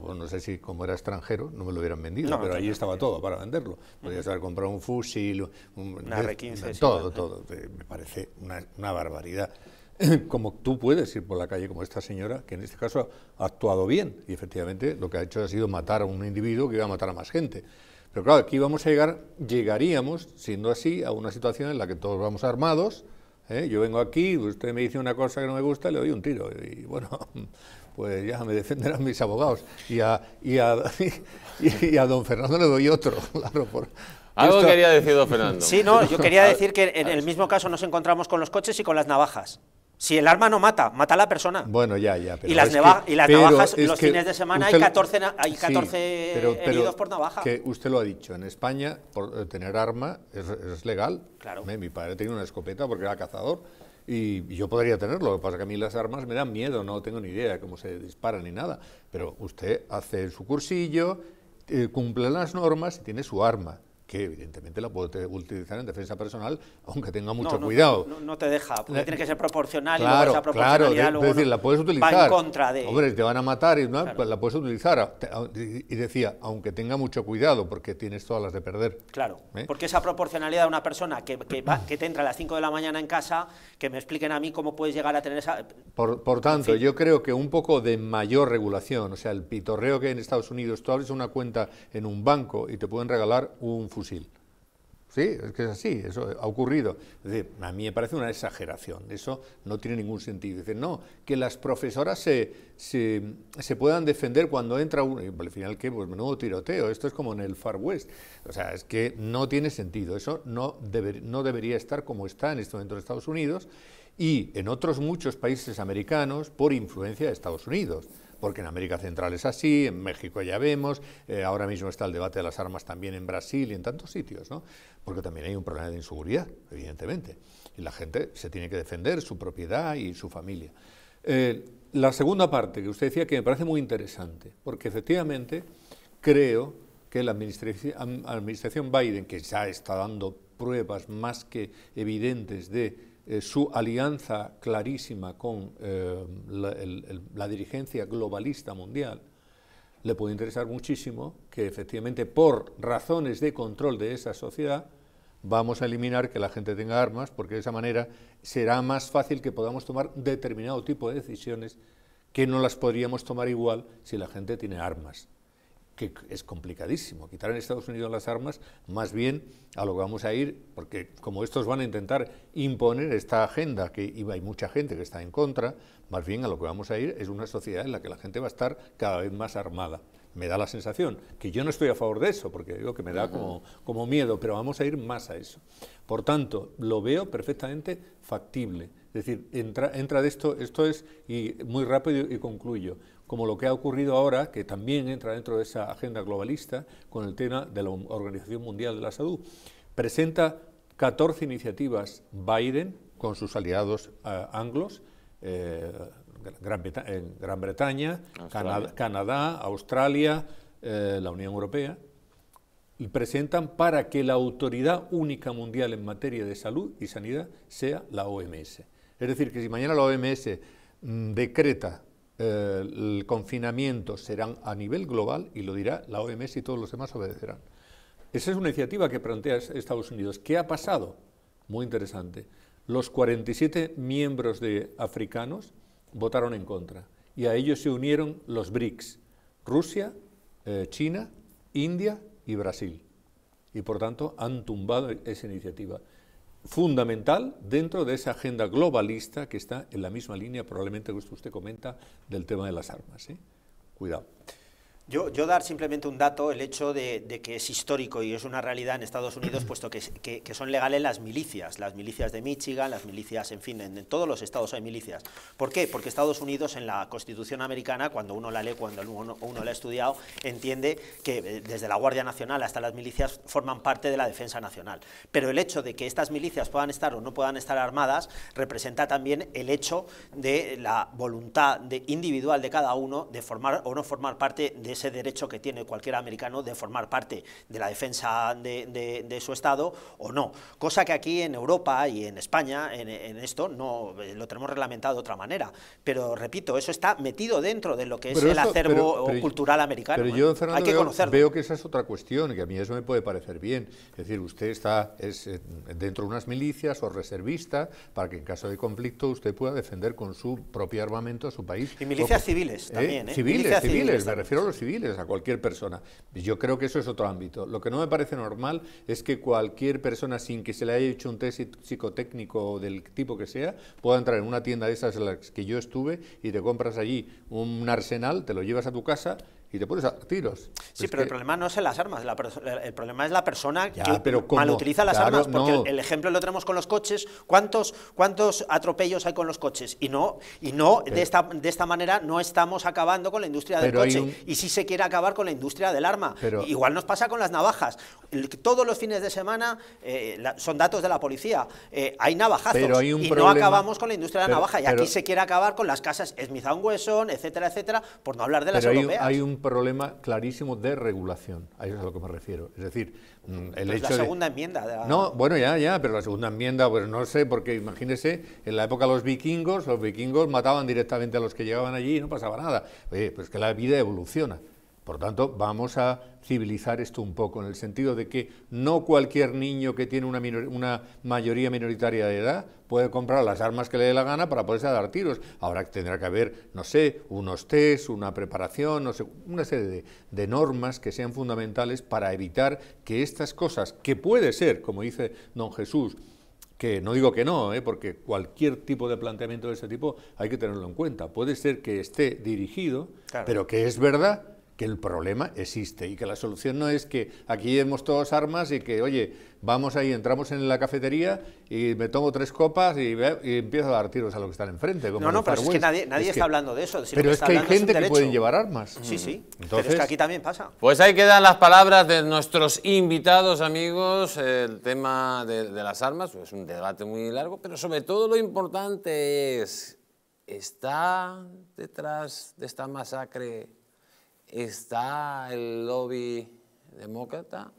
Bueno, no sé si como era extranjero no me lo hubieran vendido, pero allí estaba todo para venderlo. Podías haber comprado un fusil, un, una R15, todo, todo. Eh, me parece una, una barbaridad [laughs] como tú puedes ir por la calle como esta señora, que en este caso ha actuado bien y efectivamente lo que ha hecho ha sido matar a un individuo que iba a matar a más gente. Pero claro, aquí vamos a llegar, llegaríamos, siendo así, a una situación en la que todos vamos armados, ¿eh? Yo vengo aquí, usted me dice una cosa que no me gusta, le doy un tiro. Y bueno, [laughs] pues ya me defenderán mis abogados. Y a, y a, [laughs] don Fernando le doy otro, [laughs] algo quería decir don Fernando. Sí, no, yo quería decir que en el mismo caso nos encontramos con los coches y con las navajas. Si el arma no mata, mata a la persona. Bueno, ya, ya. y, las y las navajas, los fines de semana hay 14, hay heridos por navaja. Que usted lo ha dicho, en España por eh, tener arma es, legal. mi padre tenía una escopeta porque era cazador y yo podría tenerlo. Lo que pasa es que a mí las armas me dan miedo, no tengo ni idea de cómo se disparan ni nada. Pero usted hace su cursillo, eh, cumple las normas y tiene su arma que evidentemente la puede utilizar en defensa personal, aunque tenga mucho cuidado. No, te deja, porque tiene que ser proporcional y luego esa proporcionalidad claro, de, decir, la puedes utilizar. Va en contra de... Hombre, te van a matar y pues la puedes utilizar. Y decía, aunque tenga mucho cuidado, porque tienes todas las de perder. Claro, ¿Eh? porque esa proporcionalidad de una persona que, que, te entra a las 5 de la mañana en casa, que me expliquen a mí cómo puedes llegar a tener esa... Por, tanto, yo creo que un poco de mayor regulación, o sea, el pitorreo que hay en Estados Unidos, tú abres una cuenta en un banco y te pueden regalar un futuro Sí, es que es así, eso ha ocurrido. a mí me parece una exageración, eso no tiene ningún sentido. Dicen, no, que las profesoras se, se, puedan defender cuando entra uno. al final, que Pues menudo tiroteo, esto es como en el Far West. O sea, es que no tiene sentido, eso no, no debería estar como está en este momento en Estados Unidos y en otros muchos países americanos por influencia de Estados Unidos porque en América Central es así, en México ya vemos, eh, ahora mismo está el debate de las armas también en Brasil y en tantos sitios, ¿no? Porque también hay un problema de inseguridad, evidentemente, y la gente se tiene que defender su propiedad y su familia. Eh, la segunda parte que usted decía que me parece muy interesante, porque efectivamente creo que la administración Biden, que ya está dando pruebas más que evidentes de eh, su alianza clarísima con eh, la, dirigencia globalista mundial, le puede interesar muchísimo que efectivamente por razones de control de esa sociedad vamos a eliminar que la gente tenga armas, porque de esa manera será más fácil que podamos tomar determinado tipo de decisiones que no las podríamos tomar igual si la gente tiene armas que es complicadísimo. Quitar en Estados Unidos las armas, más bien a lo que vamos a ir, porque como estos van a intentar imponer esta agenda, que y hay mucha gente que está en contra, más bien a lo que vamos a ir es una sociedad en la que la gente va a estar cada vez más armada. Me da la sensación que yo no estoy a favor de eso, porque digo que me da como, como miedo, pero vamos a ir más a eso. Por tanto, lo veo perfectamente factible. Es decir, entra, entra de esto, esto es, y muy rápido y concluyo, como lo que ha ocurrido ahora, que también entra dentro de esa agenda globalista con el tema de la Organización Mundial de la Salud. Presenta 14 iniciativas Biden con sus aliados eh, anglos, eh, Gran, Bretaña, Canadá, Australia, eh, la Unión Europea, y presentan para que la autoridad única mundial en materia de salud y sanidad sea la OMS. Es decir, que si mañana la OMS mm, decreta eh, el confinamiento serán a nivel global y lo dirá la OMS y todos los demás obedecerán. Esa es una iniciativa que plantea Estados Unidos. ¿Qué ha pasado? Muy interesante. Los 47 miembros de africanos votaron en contra y a ellos se unieron los BRICS, Rusia, eh, China, India y Brasil. Y por tanto han tumbado esa iniciativa fundamental dentro de esa agenda globalista que está en la misma línea probablemente que usted comenta del tema de las armas. ¿eh? Cuidado. Yo, dar simplemente un dato, el hecho de, que es histórico y es una realidad en Estados Unidos, [clears throat] puesto que, son legales las milicias, las milicias de Michigan, las milicias, en fin, en, todos los estados hay milicias. ¿Por qué? Porque Estados Unidos en la Constitución americana, cuando uno la lee, cuando uno, la ha estudiado, entiende que eh, desde la Guardia Nacional hasta las milicias forman parte de la defensa nacional. Pero el hecho de que estas milicias puedan estar o no puedan estar armadas representa también el hecho de la voluntad individual de cada uno de formar o no formar parte de ese derecho que tiene cualquier americano de formar parte de la defensa de, su Estado o no. Cosa que aquí en Europa y en España, en, esto, no eh, lo tenemos reglamentado de otra manera. Pero repito, eso está metido dentro de lo que es el acervo cultural americano. Pero ¿eh? yo, Hay que veo, Veo que esa es otra cuestión, que a mí eso me puede parecer bien. Es decir, usted está es, eh, dentro de unas milicias o reservista para que en caso de conflicto usted pueda defender con su propio armamento a su país. Y milicias civiles también. civiles, me refiero a los civiles a cualquier persona. Yo creo que eso es otro ámbito. Lo que no me parece normal es que cualquier persona, sin que se le haya hecho un test psicotécnico del tipo que sea, pueda entrar en una tienda de esas en las que yo estuve y te compras allí un arsenal, te lo llevas a tu casa y te pones a tiros. sí, pero el problema no es en las armas, el problema es la persona que mal utiliza malutiliza las armas, porque el, ejemplo lo tenemos con los coches, ¿cuántos, cuántos atropellos hay con los coches? Y no, y no de, esta, de esta manera no estamos acabando con la industria del coche, y si sí se quiere acabar con la industria del arma. Igual nos pasa con las navajas, todos los fines de semana, eh, son datos de la policía, eh, hay navajazos, pero y no acabamos con la industria de la navaja, y aquí se quiere acabar con las casas Smith Wesson, etcétera, etcétera, por no hablar de las europeas. europeas. Hay un problema clarísimo de regulación, a eso es a lo que me refiero. Es decir, mm, el hecho la segunda enmienda. No, bueno, ya, ya, pero la segunda enmienda, pues no sé, porque imagínese, en la época de los vikingos, los vikingos mataban directamente a los que llegaban allí y no pasaba nada. Oye, pues que la vida evoluciona. Por tanto, vamos a civilizar esto un poco, en el sentido de que no cualquier niño que tiene una, mayoría minoritaria de edad puede comprar las armas que le dé la gana para poderse dar tiros. Ahora tendrá que haber, no sé, unos test, una preparación, no sé, una serie de, normas que sean fundamentales para evitar que estas cosas, que puede ser, como dice don Jesús, que no digo que no, eh, porque cualquier tipo de planteamiento de ese tipo hay que tenerlo en cuenta. Puede ser que esté dirigido, pero que es verdad que el problema existe y que la solución no es que aquí llevemos todos armas y que, oye, vamos ahí, entramos en la cafetería y me tomo tres copas y, empiezo a dar tiros a los que están enfrente. no, no, pero es que nadie, está hablando de eso. pero es que hay gente que puede llevar armas. Sí, sí, Entonces, pero es que aquí también pasa. Pues ahí quedan las palabras de nuestros invitados, amigos. El tema de las armas pues es un debate muy largo, pero sobre todo lo importante es, ¿está detrás de esta masacre ¿Está el lobby demócrata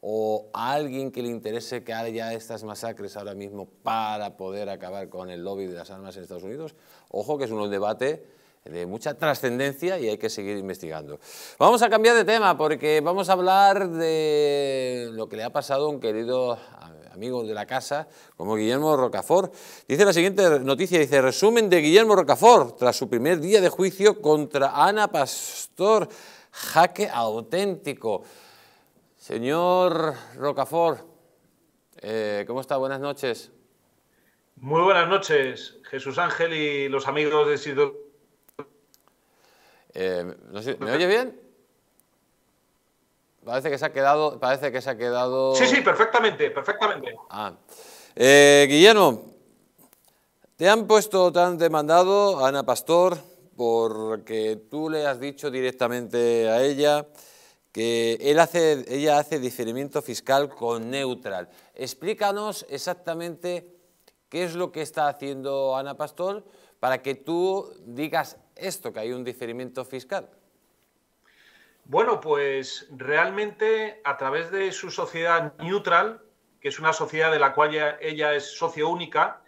o alguien que le interese que haya estas masacres ahora mismo para poder acabar con el lobby de las armas en Estados Unidos? Ojo que es un debate de mucha trascendencia y hay que seguir investigando. Vamos a cambiar de tema porque vamos a hablar de lo que le ha pasado a un querido amigo de la casa, como Guillermo Rocafort. Dice la siguiente noticia, dice, resumen de Guillermo Rocafort, tras su primer día de juicio contra Ana Pastor, jaque auténtico. Señor Rocafort, eh, ¿cómo está? Buenas noches. Muy buenas noches, Jesús Ángel y los amigos de Sidor. Eh, ¿Me oye bien? Parece que se ha quedado. Parece que se ha quedado. Sí, sí, perfectamente, perfectamente. Ah. Eh, Guillermo, te han puesto, te han demandado a Ana Pastor porque tú le has dicho directamente a ella que él hace, ella hace diferimiento fiscal con neutral. Explícanos exactamente qué es lo que está haciendo Ana Pastor para que tú digas esto, que hay un diferimiento fiscal. Bueno, pues realmente a través de su sociedad neutral, que es una sociedad de la cual ella, es socio única,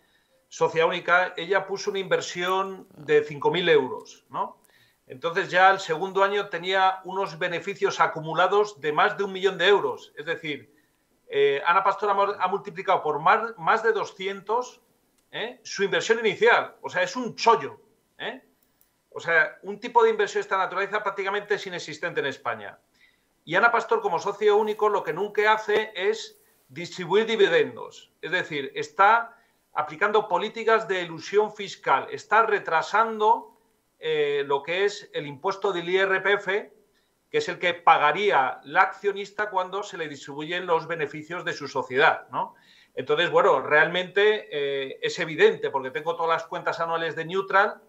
socia única, ella puso una inversión de 5.000 euros, ¿no? Entonces ya el segundo año tenía unos beneficios acumulados de más de un millón de euros. Es decir, eh, Ana Pastora ha multiplicado por más, de 200 ¿eh? su inversión inicial. O sea, es un chollo. ¿eh? O sea, un tipo de inversión de esta naturaleza prácticamente es inexistente en España. Y Ana Pastor, como socio único, lo que nunca hace es distribuir dividendos. Es decir, está aplicando políticas de ilusión fiscal, está retrasando eh, lo que es el impuesto del IRPF, que es el que pagaría la accionista cuando se le distribuyen los beneficios de su sociedad, Entonces, bueno, realmente eh, es evidente, porque tengo todas las cuentas anuales de Neutral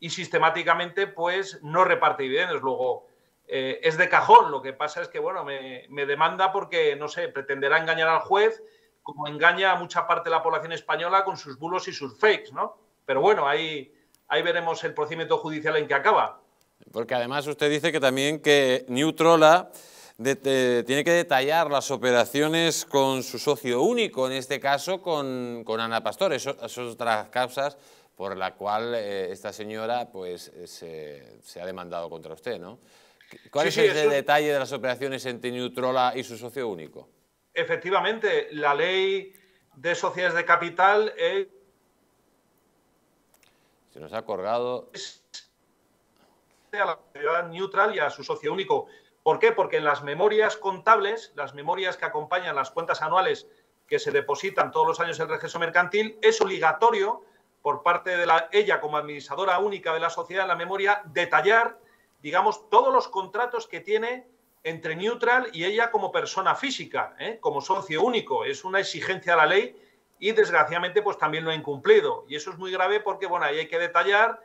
y sistemáticamente pues no reparte dividendos. Luego eh, es de cajón, lo que pasa es que bueno, me, me, demanda porque, no sé, pretenderá engañar al juez como engaña a mucha parte de la población española con sus bulos y sus fakes, ¿no? Pero bueno, ahí, ahí veremos el procedimiento judicial en que acaba. Porque además usted dice que también que Newtrola... De, tiene que detallar las operaciones con su socio único, en este caso con, con Ana Pastor. Esas otras causas por la cual eh, esta señora pues, eh, se, ha demandado contra usted, ¿no? ¿Cuál es el detalle de las operaciones entre Neutrola y su socio único? Efectivamente, la ley de sociedades de capital es... Se nos ha colgado... A la sociedad neutral y a su socio único. ¿Por qué? Porque en las memorias contables, las memorias que acompañan las cuentas anuales que se depositan todos los años en el registro mercantil, es obligatorio por parte de ella como administradora única de la sociedad en la memoria, detallar, digamos, todos los contratos que tiene entre Neutral y ella como persona física, ¿eh? como socio único. Es una exigencia de la ley y desgraciadamente pues también lo ha incumplido. Y eso es muy grave porque, bueno, ahí hay que detallar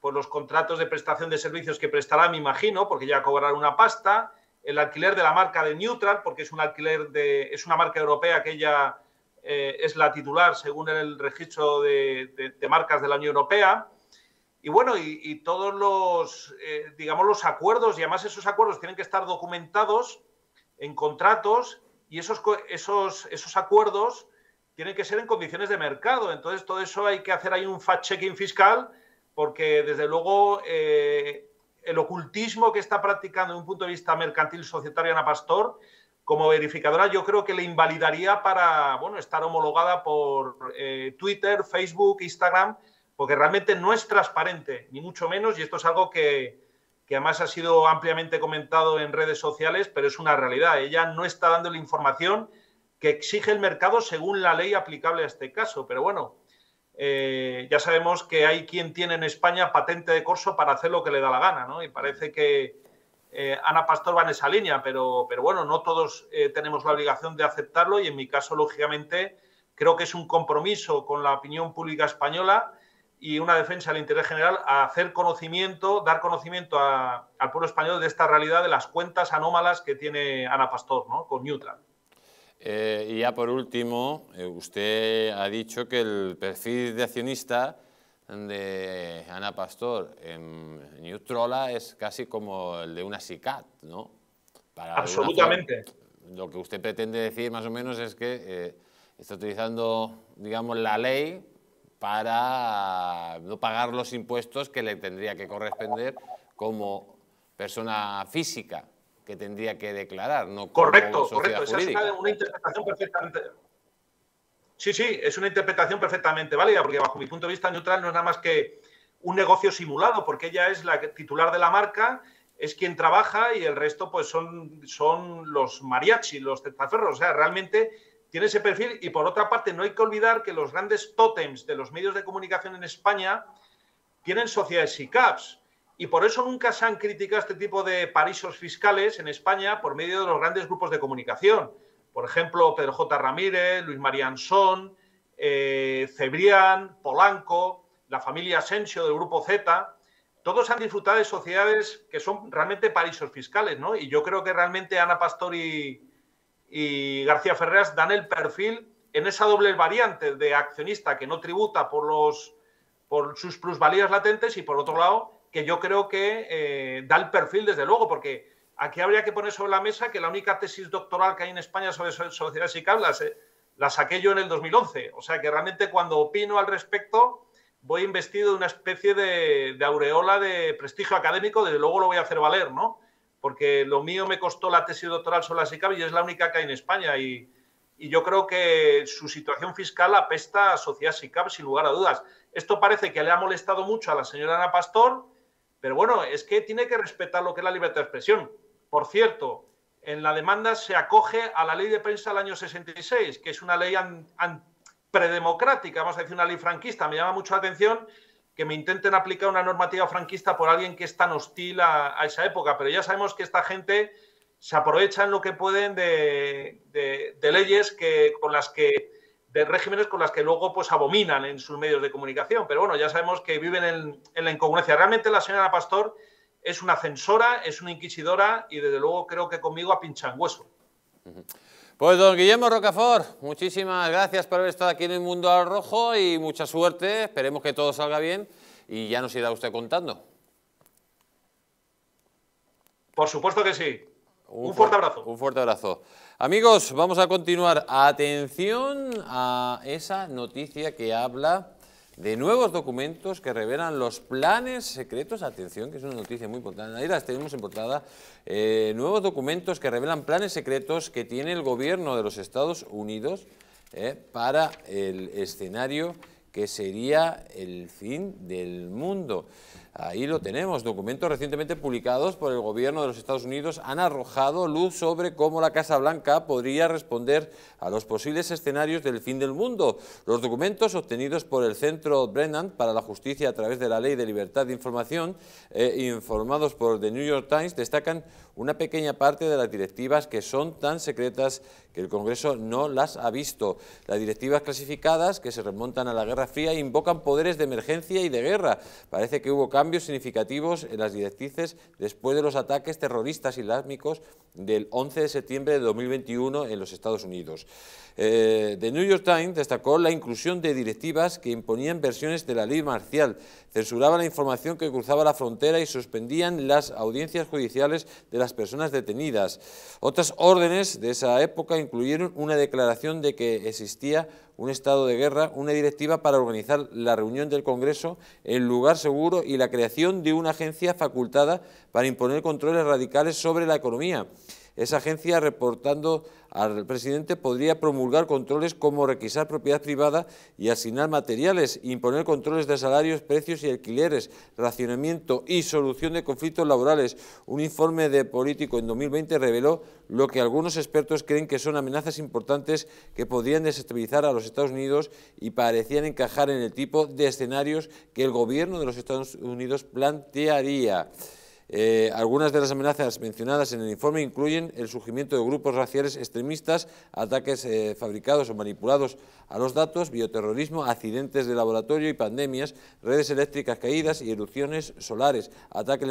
por pues, los contratos de prestación de servicios que prestará, me imagino, porque ya cobrará una pasta, el alquiler de la marca de Neutral, porque es un alquiler de, es una marca europea que ella eh, es la titular según el registro de, marcas de la Unión Europea. Y bueno, y, todos los, eh, digamos, los acuerdos, y además esos acuerdos tienen que estar documentados en contratos y esos, acuerdos tienen que ser en condiciones de mercado. Entonces, todo eso hay que hacer ahí un fact-checking fiscal porque, desde luego, eh, el ocultismo que está practicando desde un punto de vista mercantil societario Ana Pastor como verificadora yo creo que le invalidaría para bueno, estar homologada por eh, Twitter, Facebook, Instagram, porque realmente no es transparente, ni mucho menos, y esto es algo que, además ha sido ampliamente comentado en redes sociales, pero es una realidad. Ella no está dando la información que exige el mercado según la ley aplicable a este caso, pero bueno. Eh, ya sabemos que hay quien tiene en España patente de corso para hacer lo que le da la gana, ¿no? Y parece que, eh, Ana Pastor va en esa línea, pero, pero bueno, no todos eh, tenemos la obligación de aceptarlo y en mi caso, lógicamente, creo que es un compromiso con la opinión pública española y una defensa del interés general a hacer conocimiento, dar conocimiento al pueblo español de esta realidad de las cuentas anómalas que tiene Ana Pastor ¿no? con Neutral. Eh, y ya por último, usted ha dicho que el perfil de accionista de Ana Pastor en New es casi como el de una SICAT, ¿no? Absolutamente. lo que usted pretende decir más o menos es que eh, está utilizando, digamos, la ley para no pagar los impuestos que le tendría que corresponder como persona física que tendría que declarar, no correcto, correcto. correcto. Esa es una interpretación perfectamente, Sí, sí, es una interpretación perfectamente válida, porque bajo mi punto de vista neutral no es nada más que un negocio simulado, porque ella es la titular de la marca, es quien trabaja y el resto pues son, los mariachi, los tetaferros. o sea, realmente tiene ese perfil y por otra parte no hay que olvidar que los grandes tótems de los medios de comunicación en España tienen sociedades y CAPs. Y por eso nunca se han criticado este tipo de paraísos fiscales en España por medio de los grandes grupos de comunicación. Por ejemplo, Pedro J. Ramírez, Luis María eh, Cebrián, Polanco, la familia Asensio del Grupo Z, todos han disfrutado de sociedades que son realmente paraísos fiscales, ¿no? Y yo creo que realmente Ana Pastor y, García Ferreras dan el perfil en esa doble variante de accionista que no tributa por, los, por sus plusvalías latentes y por otro lado que yo creo que eh, da el perfil desde luego porque aquí habría que poner sobre la mesa que la única tesis doctoral que hay en España sobre sociedades y cablas eh, la saqué yo en el 2011. O sea que realmente cuando opino al respecto voy investido de una especie de, aureola de prestigio académico, desde luego lo voy a hacer valer, ¿no? Porque lo mío me costó la tesis doctoral sobre la SICAB y es la única que hay en España. Y, yo creo que su situación fiscal apesta a Sociedad SICAB sin lugar a dudas. Esto parece que le ha molestado mucho a la señora Ana Pastor, pero bueno, es que tiene que respetar lo que es la libertad de expresión. Por cierto, en la demanda se acoge a la ley de prensa del año 66, que es una ley predemocrática, vamos a decir una ley franquista. Me llama mucho la atención que me intenten aplicar una normativa franquista por alguien que es tan hostil a, esa época, pero ya sabemos que esta gente se aprovechan lo que pueden de, leyes con las que de regímenes con las que luego pues abominan en sus medios de comunicación. Pero bueno, ya sabemos que viven en, en la incongruencia. Realmente la señora Pastor es una censora, es una inquisidora y desde luego creo que conmigo a hueso. Pues don Guillermo Rocafort, muchísimas gracias por haber estado aquí en el Mundo al Rojo y mucha suerte, esperemos que todo salga bien y ya nos irá usted contando. Por supuesto que sí. Un, fuerte abrazo. Un fuerte abrazo. Amigos, vamos a continuar. Atención a esa noticia que habla de nuevos documentos que revelan los planes secretos, atención que es una noticia muy importante, ahí las tenemos en portada, eh, nuevos documentos que revelan planes secretos que tiene el gobierno de los Estados Unidos eh, para el escenario que sería el fin del mundo. Ahí lo tenemos, documentos recientemente publicados por el gobierno de los Estados Unidos han arrojado luz sobre cómo la Casa Blanca podría responder a los posibles escenarios del fin del mundo. Los documentos obtenidos por el Centro Brennan para la Justicia a través de la Ley de Libertad de Información, eh, informados por The New York Times, destacan una pequeña parte de las directivas que son tan secretas que el Congreso no las ha visto. Las directivas clasificadas, que se remontan a la Guerra Fría, invocan poderes de emergencia y de guerra. Parece que hubo cambios cambios significativos en las directrices después de los ataques terroristas islámicos del 11 de septiembre de 2021 en los Estados Unidos. Eh, The New York Times destacó la inclusión de directivas que imponían versiones de la ley marcial, censuraban la información que cruzaba la frontera y suspendían las audiencias judiciales de las personas detenidas. Otras órdenes de esa época incluyeron una declaración de que existía un estado de guerra, una directiva para organizar la reunión del Congreso en lugar seguro y la creación de una agencia facultada para imponer controles radicales sobre la economía. Esa agencia, reportando al presidente, podría promulgar controles como requisar propiedad privada y asignar materiales, imponer controles de salarios, precios y alquileres, racionamiento y solución de conflictos laborales. Un informe de Político en 2020 reveló lo que algunos expertos creen que son amenazas importantes que podrían desestabilizar a los Estados Unidos y parecían encajar en el tipo de escenarios que el gobierno de los Estados Unidos plantearía. Eh, algunas de las amenazas mencionadas en el informe incluyen el surgimiento de grupos raciales extremistas, ataques eh, fabricados o manipulados a los datos, bioterrorismo, accidentes de laboratorio y pandemias, redes eléctricas caídas y erupciones solares, ataques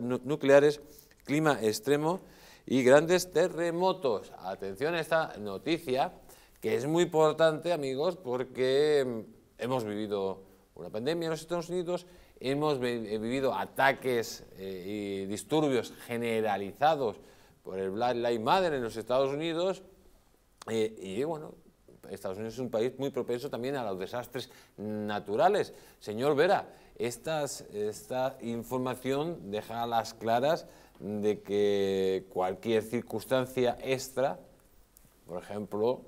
nucleares, clima extremo y grandes terremotos. Atención a esta noticia, que es muy importante, amigos, porque mm, hemos vivido una pandemia en los Estados Unidos Hemos vivido ataques eh, y disturbios generalizados por el Black Lives Matter en los Estados Unidos. Eh, y bueno, Estados Unidos es un país muy propenso también a los desastres naturales. Señor Vera, esta información deja a las claras de que cualquier circunstancia extra, por ejemplo,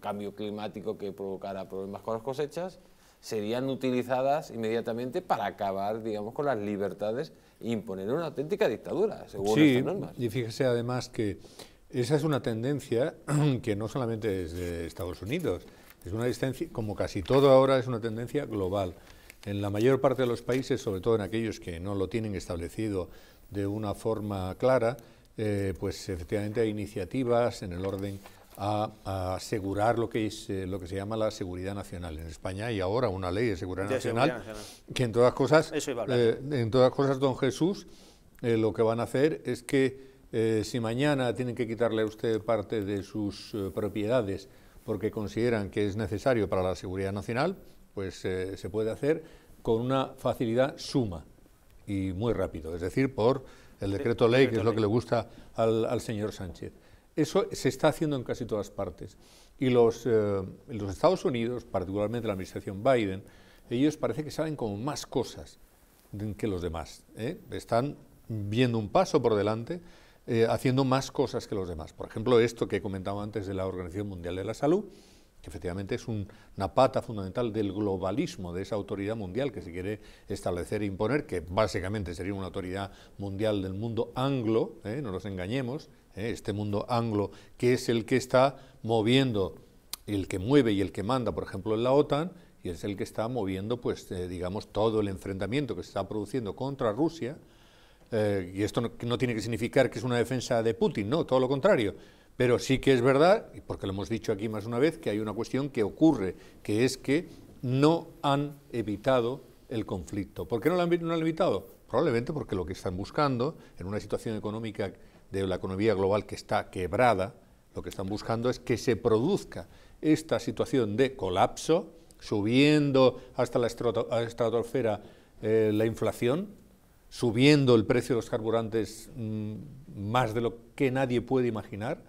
cambio climático que provocara problemas con las cosechas, serían utilizadas inmediatamente para acabar, digamos, con las libertades e imponer una auténtica dictadura, según estas normas. y fíjese además que esa es una tendencia [clears throat] que no solamente es de Estados Unidos, es una distancia, como casi todo ahora, es una tendencia global. En la mayor parte de los países, sobre todo en aquellos que no lo tienen establecido de una forma clara, eh, pues efectivamente hay iniciativas en el orden a, asegurar lo que, es, lo que se llama la seguridad nacional. En España hay ahora una ley de seguridad, nacional, que en todas cosas, eh, en todas cosas, don Jesús, eh, lo que van a hacer es que eh, si mañana tienen que quitarle a usted parte de sus propiedades porque consideran que es necesario para la seguridad nacional, pues se puede hacer con una facilidad suma y muy rápido, es decir, por el decreto ley, que es lo que le gusta al señor Sánchez. Eso se está haciendo en casi todas partes. Y eh, los, Estados Unidos, particularmente la administración Biden, ellos parece que saben como más cosas que los demás. ¿eh? Están viendo un paso por delante, eh, haciendo más cosas que los demás. Por ejemplo, esto que he comentado antes de la Organización Mundial de la Salud, que efectivamente es una pata fundamental del globalismo de esa autoridad mundial que se quiere establecer e imponer, que básicamente sería una autoridad mundial del mundo anglo, no nos engañemos, ¿eh? este mundo anglo, que es el que está moviendo, el que mueve y el que manda, por ejemplo, en la OTAN, y es el que está moviendo, pues, eh, digamos, todo el enfrentamiento que se está produciendo contra Rusia, eh, y esto no, tiene que significar que es una defensa de Putin, no, todo lo contrario. Pero sí que es verdad, porque lo hemos dicho aquí más una vez, que hay una cuestión que ocurre, que es que no han evitado el conflicto. ¿Por qué no lo han evitado? Probablemente porque lo que están buscando, en una situación económica de la economía global que está quebrada, lo que están buscando es que se produzca esta situación de colapso, subiendo hasta la estratosfera eh, la inflación, subiendo el precio de los carburantes mm, más de lo que nadie puede imaginar,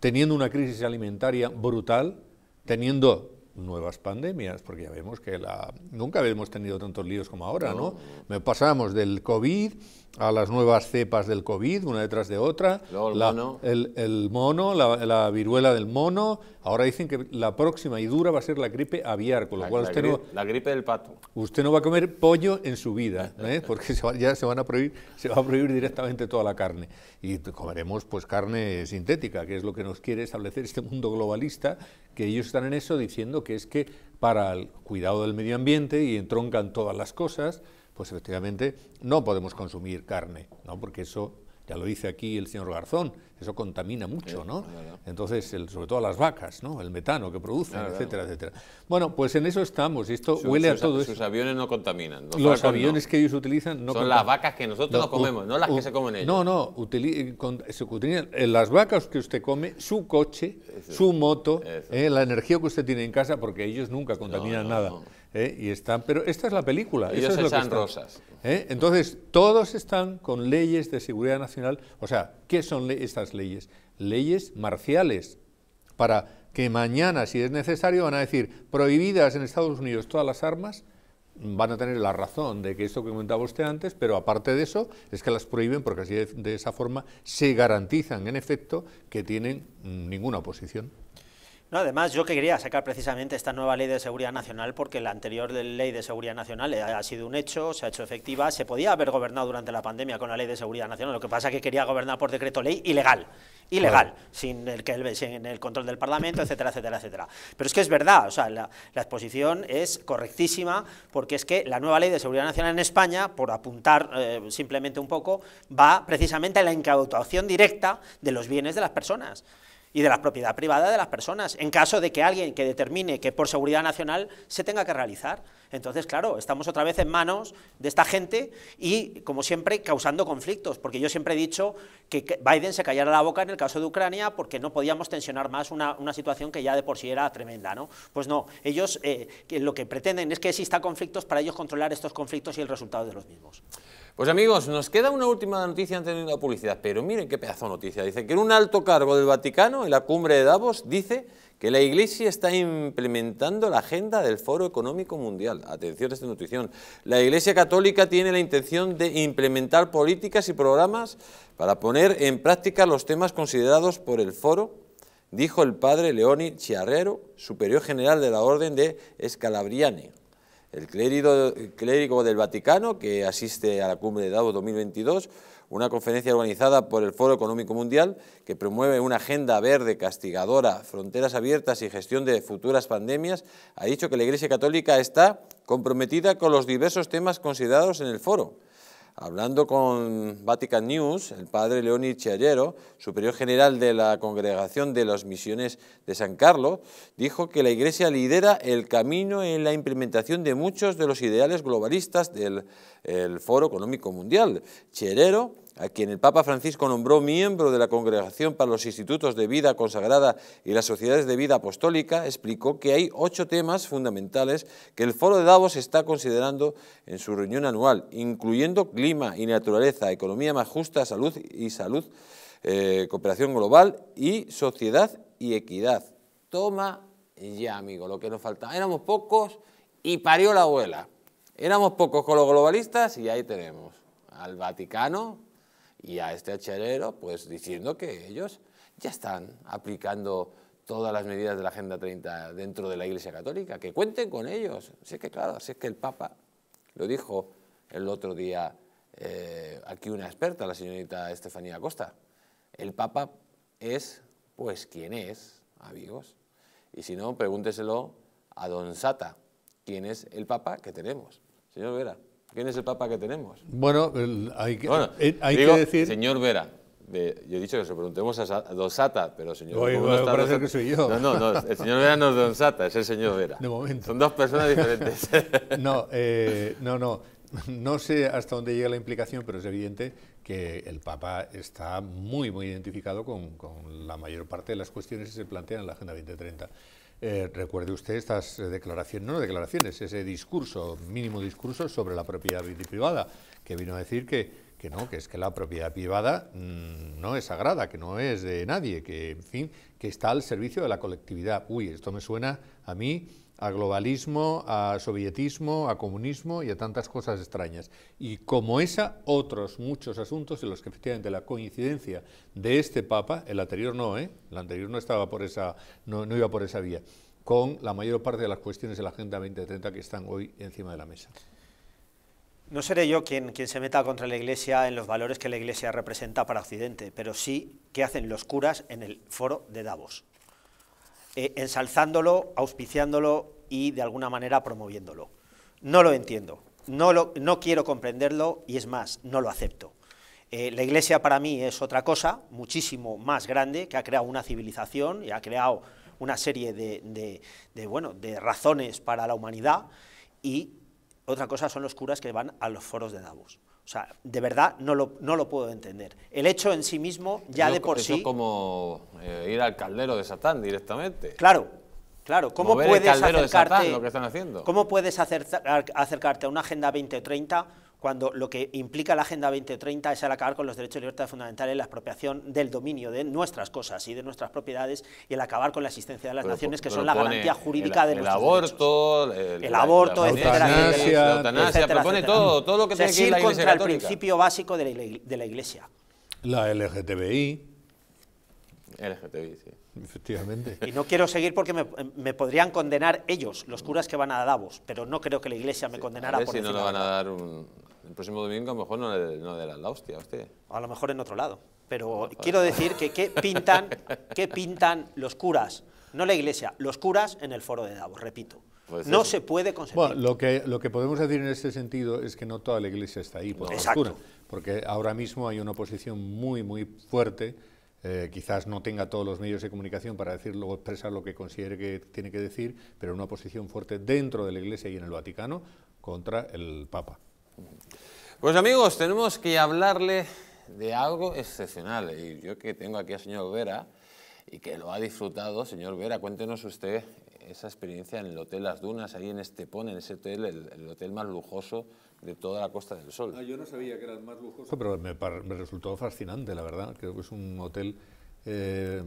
teniendo una crisis alimentaria brutal, teniendo nuevas pandemias, porque ya vemos que la, nunca habíamos tenido tantos líos como ahora, ¿no? ¿no? Pasamos del COVID a las nuevas cepas del COVID, una detrás de otra, el, mono. la, viruela del mono, ahora dicen que la próxima y dura va a ser la gripe aviar, con lo cual usted no, del pato. Usted no va a comer pollo en su vida, ¿eh? porque ya se van a prohibir, se va a prohibir directamente toda la carne y comeremos pues carne sintética, que es lo que nos quiere establecer este mundo globalista, que ellos están en eso diciendo que es que para el cuidado del medio ambiente y entroncan todas las cosas pues efectivamente no podemos consumir carne, ¿no? porque eso, ya lo dice aquí el señor Garzón, eso contamina mucho, ¿no? Entonces, el, sobre todo las vacas, ¿no? El metano que producen, etcétera, etcétera. Bueno, pues en eso estamos, y esto huele a todo eso. Sus aviones no contaminan. Los, aviones que ellos utilizan no Son las vacas que nosotros no, comemos, no las que se comen ellos. No, no, eh, las vacas que usted come, su coche, su moto, eh, la energía que usted tiene en casa, porque ellos nunca contaminan nada. ¿eh? y están, pero esta es la película. Ellos rosas. ¿eh? Entonces, todos están con leyes de seguridad nacional. O sea, ¿qué son estas leyes? Leyes marciales para que mañana, si es necesario, van a decir prohibidas en Estados Unidos todas las armas, van a tener la razón de que esto que comentaba usted antes, pero aparte de eso, es que las prohíben porque así de, de esa forma se garantizan, en efecto, que tienen mm, ninguna oposición. No, además yo quería sacar precisamente esta nueva ley de seguridad nacional porque la anterior ley de seguridad nacional eh, ha sido un hecho, se ha hecho efectiva, se podía haber gobernado durante la pandemia con la ley de seguridad nacional, lo que pasa es que quería gobernar por decreto ley ilegal, ilegal, sin, el, control del Parlamento, etcétera, etcétera, etcétera. Pero es que es verdad, o sea, la, exposición es correctísima porque es que la nueva ley de seguridad nacional en España, por apuntar eh, simplemente un poco, va precisamente a la incautación directa de los bienes de las personas y de la propiedad privada de las personas, en caso de que alguien que determine que por seguridad nacional se tenga que realizar. Entonces, claro, estamos otra vez en manos de esta gente y, como siempre, causando conflictos, porque yo siempre he dicho que Biden se callara la boca en el caso de Ucrania porque no podíamos tensionar más una, situación que ya de por sí era tremenda. ¿no? Pues no, ellos eh, lo que pretenden es que exista conflictos para ellos controlar estos conflictos y el resultado de los mismos. Pues amigos, nos queda una última noticia antes de la publicidad, pero miren qué pedazo de noticia. Dice que en un alto cargo del Vaticano en la cumbre de Davos dice que la Iglesia está implementando la agenda del Foro Económico Mundial. Atención a esta notición. La Iglesia Católica tiene la intención de implementar políticas y programas para poner en práctica los temas considerados por el Foro, dijo el padre Leoni Chiarrero, superior general de la Orden de Scalabriani el clérigo, del Vaticano, que asiste a la cumbre de Davos 2022, una conferencia organizada por el Foro Económico Mundial que promueve una agenda verde castigadora, fronteras abiertas y gestión de futuras pandemias, ha dicho que la Iglesia Católica está comprometida con los diversos temas considerados en el foro Hablando con Vatican News, el padre Leoni Cherero, superior general de la Congregación de las Misiones de San Carlos, dijo que la Iglesia lidera el camino en la implementación de muchos de los ideales globalistas del Foro Económico Mundial a quien el Papa Francisco nombró miembro de la Congregación para los Institutos de Vida Consagrada y las Sociedades de Vida Apostólica, explicó que hay ocho temas fundamentales que el Foro de Davos está considerando en su reunión anual, incluyendo clima y naturaleza, economía más justa, salud y salud, eh, cooperación global y sociedad y equidad. Toma ya, amigo, lo que nos faltaba. Éramos pocos y parió la abuela. Éramos pocos con los globalistas y ahí tenemos al Vaticano, y a este acharero, pues diciendo que ellos ya están aplicando todas las medidas de la Agenda 30 dentro de la Iglesia Católica, que cuenten con ellos. Así que claro, así es que el Papa lo dijo el otro día eh, aquí una experta, la señorita Estefanía Costa. El Papa es, pues, quién es, amigos. Y si no, pregúnteselo a Don Sata, quién es el Papa que tenemos. Señor Vera. ¿Quién es el Papa que tenemos? Bueno, hay, que, eh, hay que decir... Señor Vera, de, yo he dicho que se preguntemos a, Dosata, Don Sata, pero señor. no parece que soy yo. No, no, el señor Vera no es Don Sata, es el señor Vera. De momento. Son dos personas diferentes. [laughs] no, eh, no, no. No sé hasta dónde llega la implicación, pero es evidente que el Papa está muy, muy identificado con, con la mayor parte de las cuestiones que se plantean en la Agenda 2030. Eh, recuerde usted estas eh, declaraciones, no declaraciones, ese discurso, mínimo discurso sobre la propiedad privada, que vino a decir que, que no, que es que la propiedad privada mm, no es sagrada, que no es de nadie, que en fin, que está al servicio de la colectividad. Uy, esto me suena a mí a globalismo, a sovietismo, a comunismo y a tantas cosas extrañas. Y como esa, otros muchos asuntos en los que efectivamente la coincidencia de este Papa, el anterior no, ¿eh? el anterior no, estaba por esa, no iba por esa vía, con la mayor parte de las cuestiones de la Agenda 2030 que están hoy encima de la mesa. No seré yo quien, quien se meta contra la Iglesia en los valores que la Iglesia representa para Occidente, pero sí qué hacen los curas en el foro de Davos. Eh, ensalzándolo, auspiciándolo y de alguna manera promoviéndolo. No lo entiendo, no, lo, quiero comprenderlo y es más, no lo acepto. Eh, la Iglesia para mí es otra cosa, muchísimo más grande, que ha creado una civilización y ha creado una serie de, de, bueno, de razones para la humanidad y otra cosa son los curas que van a los foros de Davos. O sea, de verdad no lo, no lo puedo entender. El hecho en sí mismo ya de por eso sí... Es como eh, ir al caldero de Satán directamente. Claro, claro. ¿Cómo puedes acercarte, lo que están haciendo. ¿Cómo puedes acercarte a una Agenda 2030 cuando lo que implica la Agenda 2030 es el acabar con los derechos y libertades fundamentales, la expropiación del dominio de nuestras cosas y de nuestras propiedades y el acabar con la existencia de las naciones, que son la garantía jurídica de nuestros derechos. El, el aborto, el aborto, etcétera, la eutanasia, propone todo, todo lo que tiene que la contra el principio básico de la, Iglesia. La LGTBI. LGTBI, sí. Efectivamente. Y no quiero seguir porque me, podrían condenar ellos, los curas que van a Davos, pero no creo que la Iglesia me condenara a ver si no nos van a dar un, el próximo domingo a lo mejor no le, la hostia a usted. A lo mejor en otro lado. Pero ah, quiero decir que qué pintan, qué pintan los curas, no la iglesia, los curas en el foro de Davos, repito. Pues no se puede conseguir. Bueno, lo que, lo que podemos decir en este sentido es que no toda la iglesia está ahí, por Porque ahora mismo hay una oposición muy, muy fuerte eh, quizás no tenga todos los medios de comunicación para decir luego expresar lo que considere que tiene que decir, pero una oposición fuerte dentro de la Iglesia y en el Vaticano contra el Papa. Pues amigos, tenemos que hablarle de algo excepcional. Y yo que tengo aquí al señor Vera y que lo ha disfrutado, señor Vera, cuéntenos usted esa experiencia en el Hotel Las Dunas, ahí en Estepón, en ese hotel, el, hotel más lujoso de toda la Costa del Sol. Ah, yo no sabía que era el más lujoso. Pero me, me resultó fascinante, la verdad. Creo que es un hotel eh,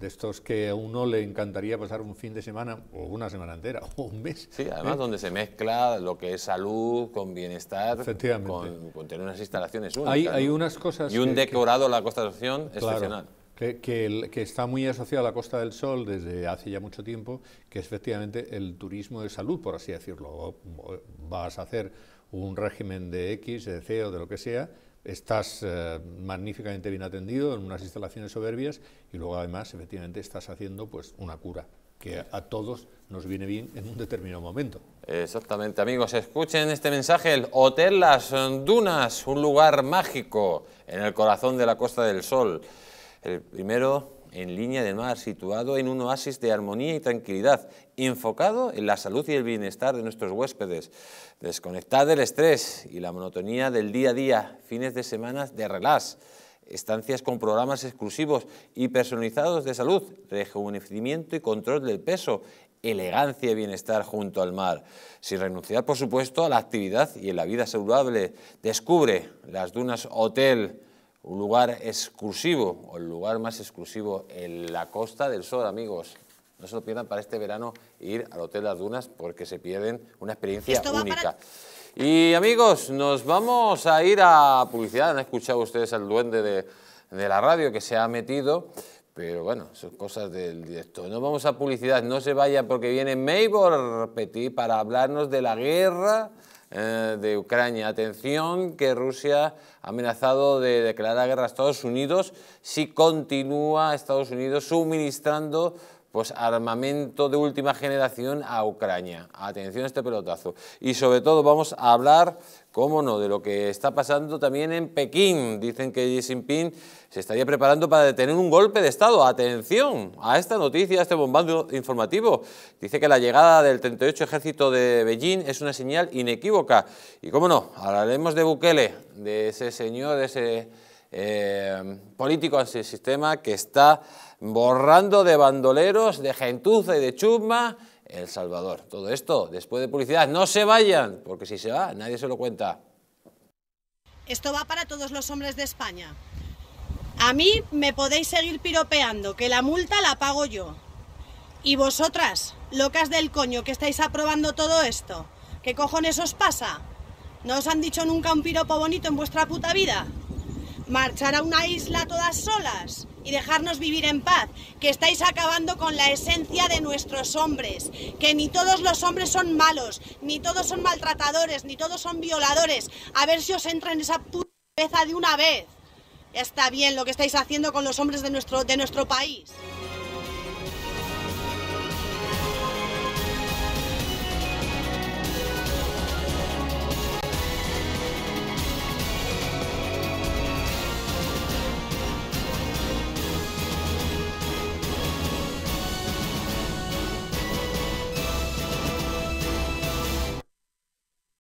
de estos que a uno le encantaría pasar un fin de semana o una semana entera o un mes. Sí, ¿eh? además donde se mezcla lo que es salud con bienestar, Con, tener unas instalaciones únicas. Hay, hay unas cosas... Y un decorado a la Costa de Sol excepcional. Que, que, que está muy asociado a la Costa del Sol desde hace ya mucho tiempo, que es efectivamente el turismo de salud, por así decirlo. vas a hacer un régimen de X, de C o de lo que sea, estás eh, magníficamente bien atendido en unas instalaciones soberbias y luego además efectivamente estás haciendo pues una cura que a todos nos viene bien en un determinado momento. Exactamente, amigos, escuchen este mensaje, el Hotel Las Dunas, un lugar mágico en el corazón de la Costa del Sol. El primero en línea de mar, situado en un oasis de armonía y tranquilidad, enfocado en la salud y el bienestar de nuestros huéspedes. Desconectad del estrés y la monotonía del día a día, fines de semana de relax, estancias con programas exclusivos y personalizados de salud, rejuvenecimiento y control del peso, elegancia y bienestar junto al mar, sin renunciar por supuesto a la actividad y en la vida saludable. Descubre las dunas Hotel un lugar exclusivo, o el lugar más exclusivo en la Costa del Sol, amigos. No se lo pierdan para este verano ir al Hotel Las Dunas porque se pierden una experiencia única. Y amigos, nos vamos a ir a publicidad. Han escuchado ustedes al duende de, de la radio que se ha metido, pero bueno, son cosas del directo. Nos vamos a publicidad, no se vayan porque viene Maybor Petit para hablarnos de la guerra eh, de Ucrania. Atención que Rusia ha amenazado de declarar guerra a Estados Unidos si continúa Estados Unidos suministrando pues armamento de última generación a Ucrania. Atención a este pelotazo. Y sobre todo vamos a hablar, cómo no, de lo que está pasando también en Pekín. Dicen que Xi Jinping se estaría preparando para detener un golpe de Estado. Atención a esta noticia, a este bombardeo informativo. Dice que la llegada del 38 ejército de Beijing es una señal inequívoca. Y cómo no, hablaremos de Bukele, de ese señor, de ese eh, político, ese sistema que está borrando de bandoleros, de gentuza y de chusma El Salvador. Todo esto después de publicidad. No se vayan, porque si se va, nadie se lo cuenta. Esto va para todos los hombres de España. A mí me podéis seguir piropeando, que la multa la pago yo. Y vosotras, locas del coño, que estáis aprobando todo esto, ¿qué cojones os pasa? ¿No os han dicho nunca un piropo bonito en vuestra puta vida? ¿Marchar a una isla todas solas? y dejarnos vivir en paz, que estáis acabando con la esencia de nuestros hombres, que ni todos los hombres son malos, ni todos son maltratadores, ni todos son violadores. A ver si os entra en esa puta cabeza de una vez. Está bien lo que estáis haciendo con los hombres de nuestro, de nuestro país.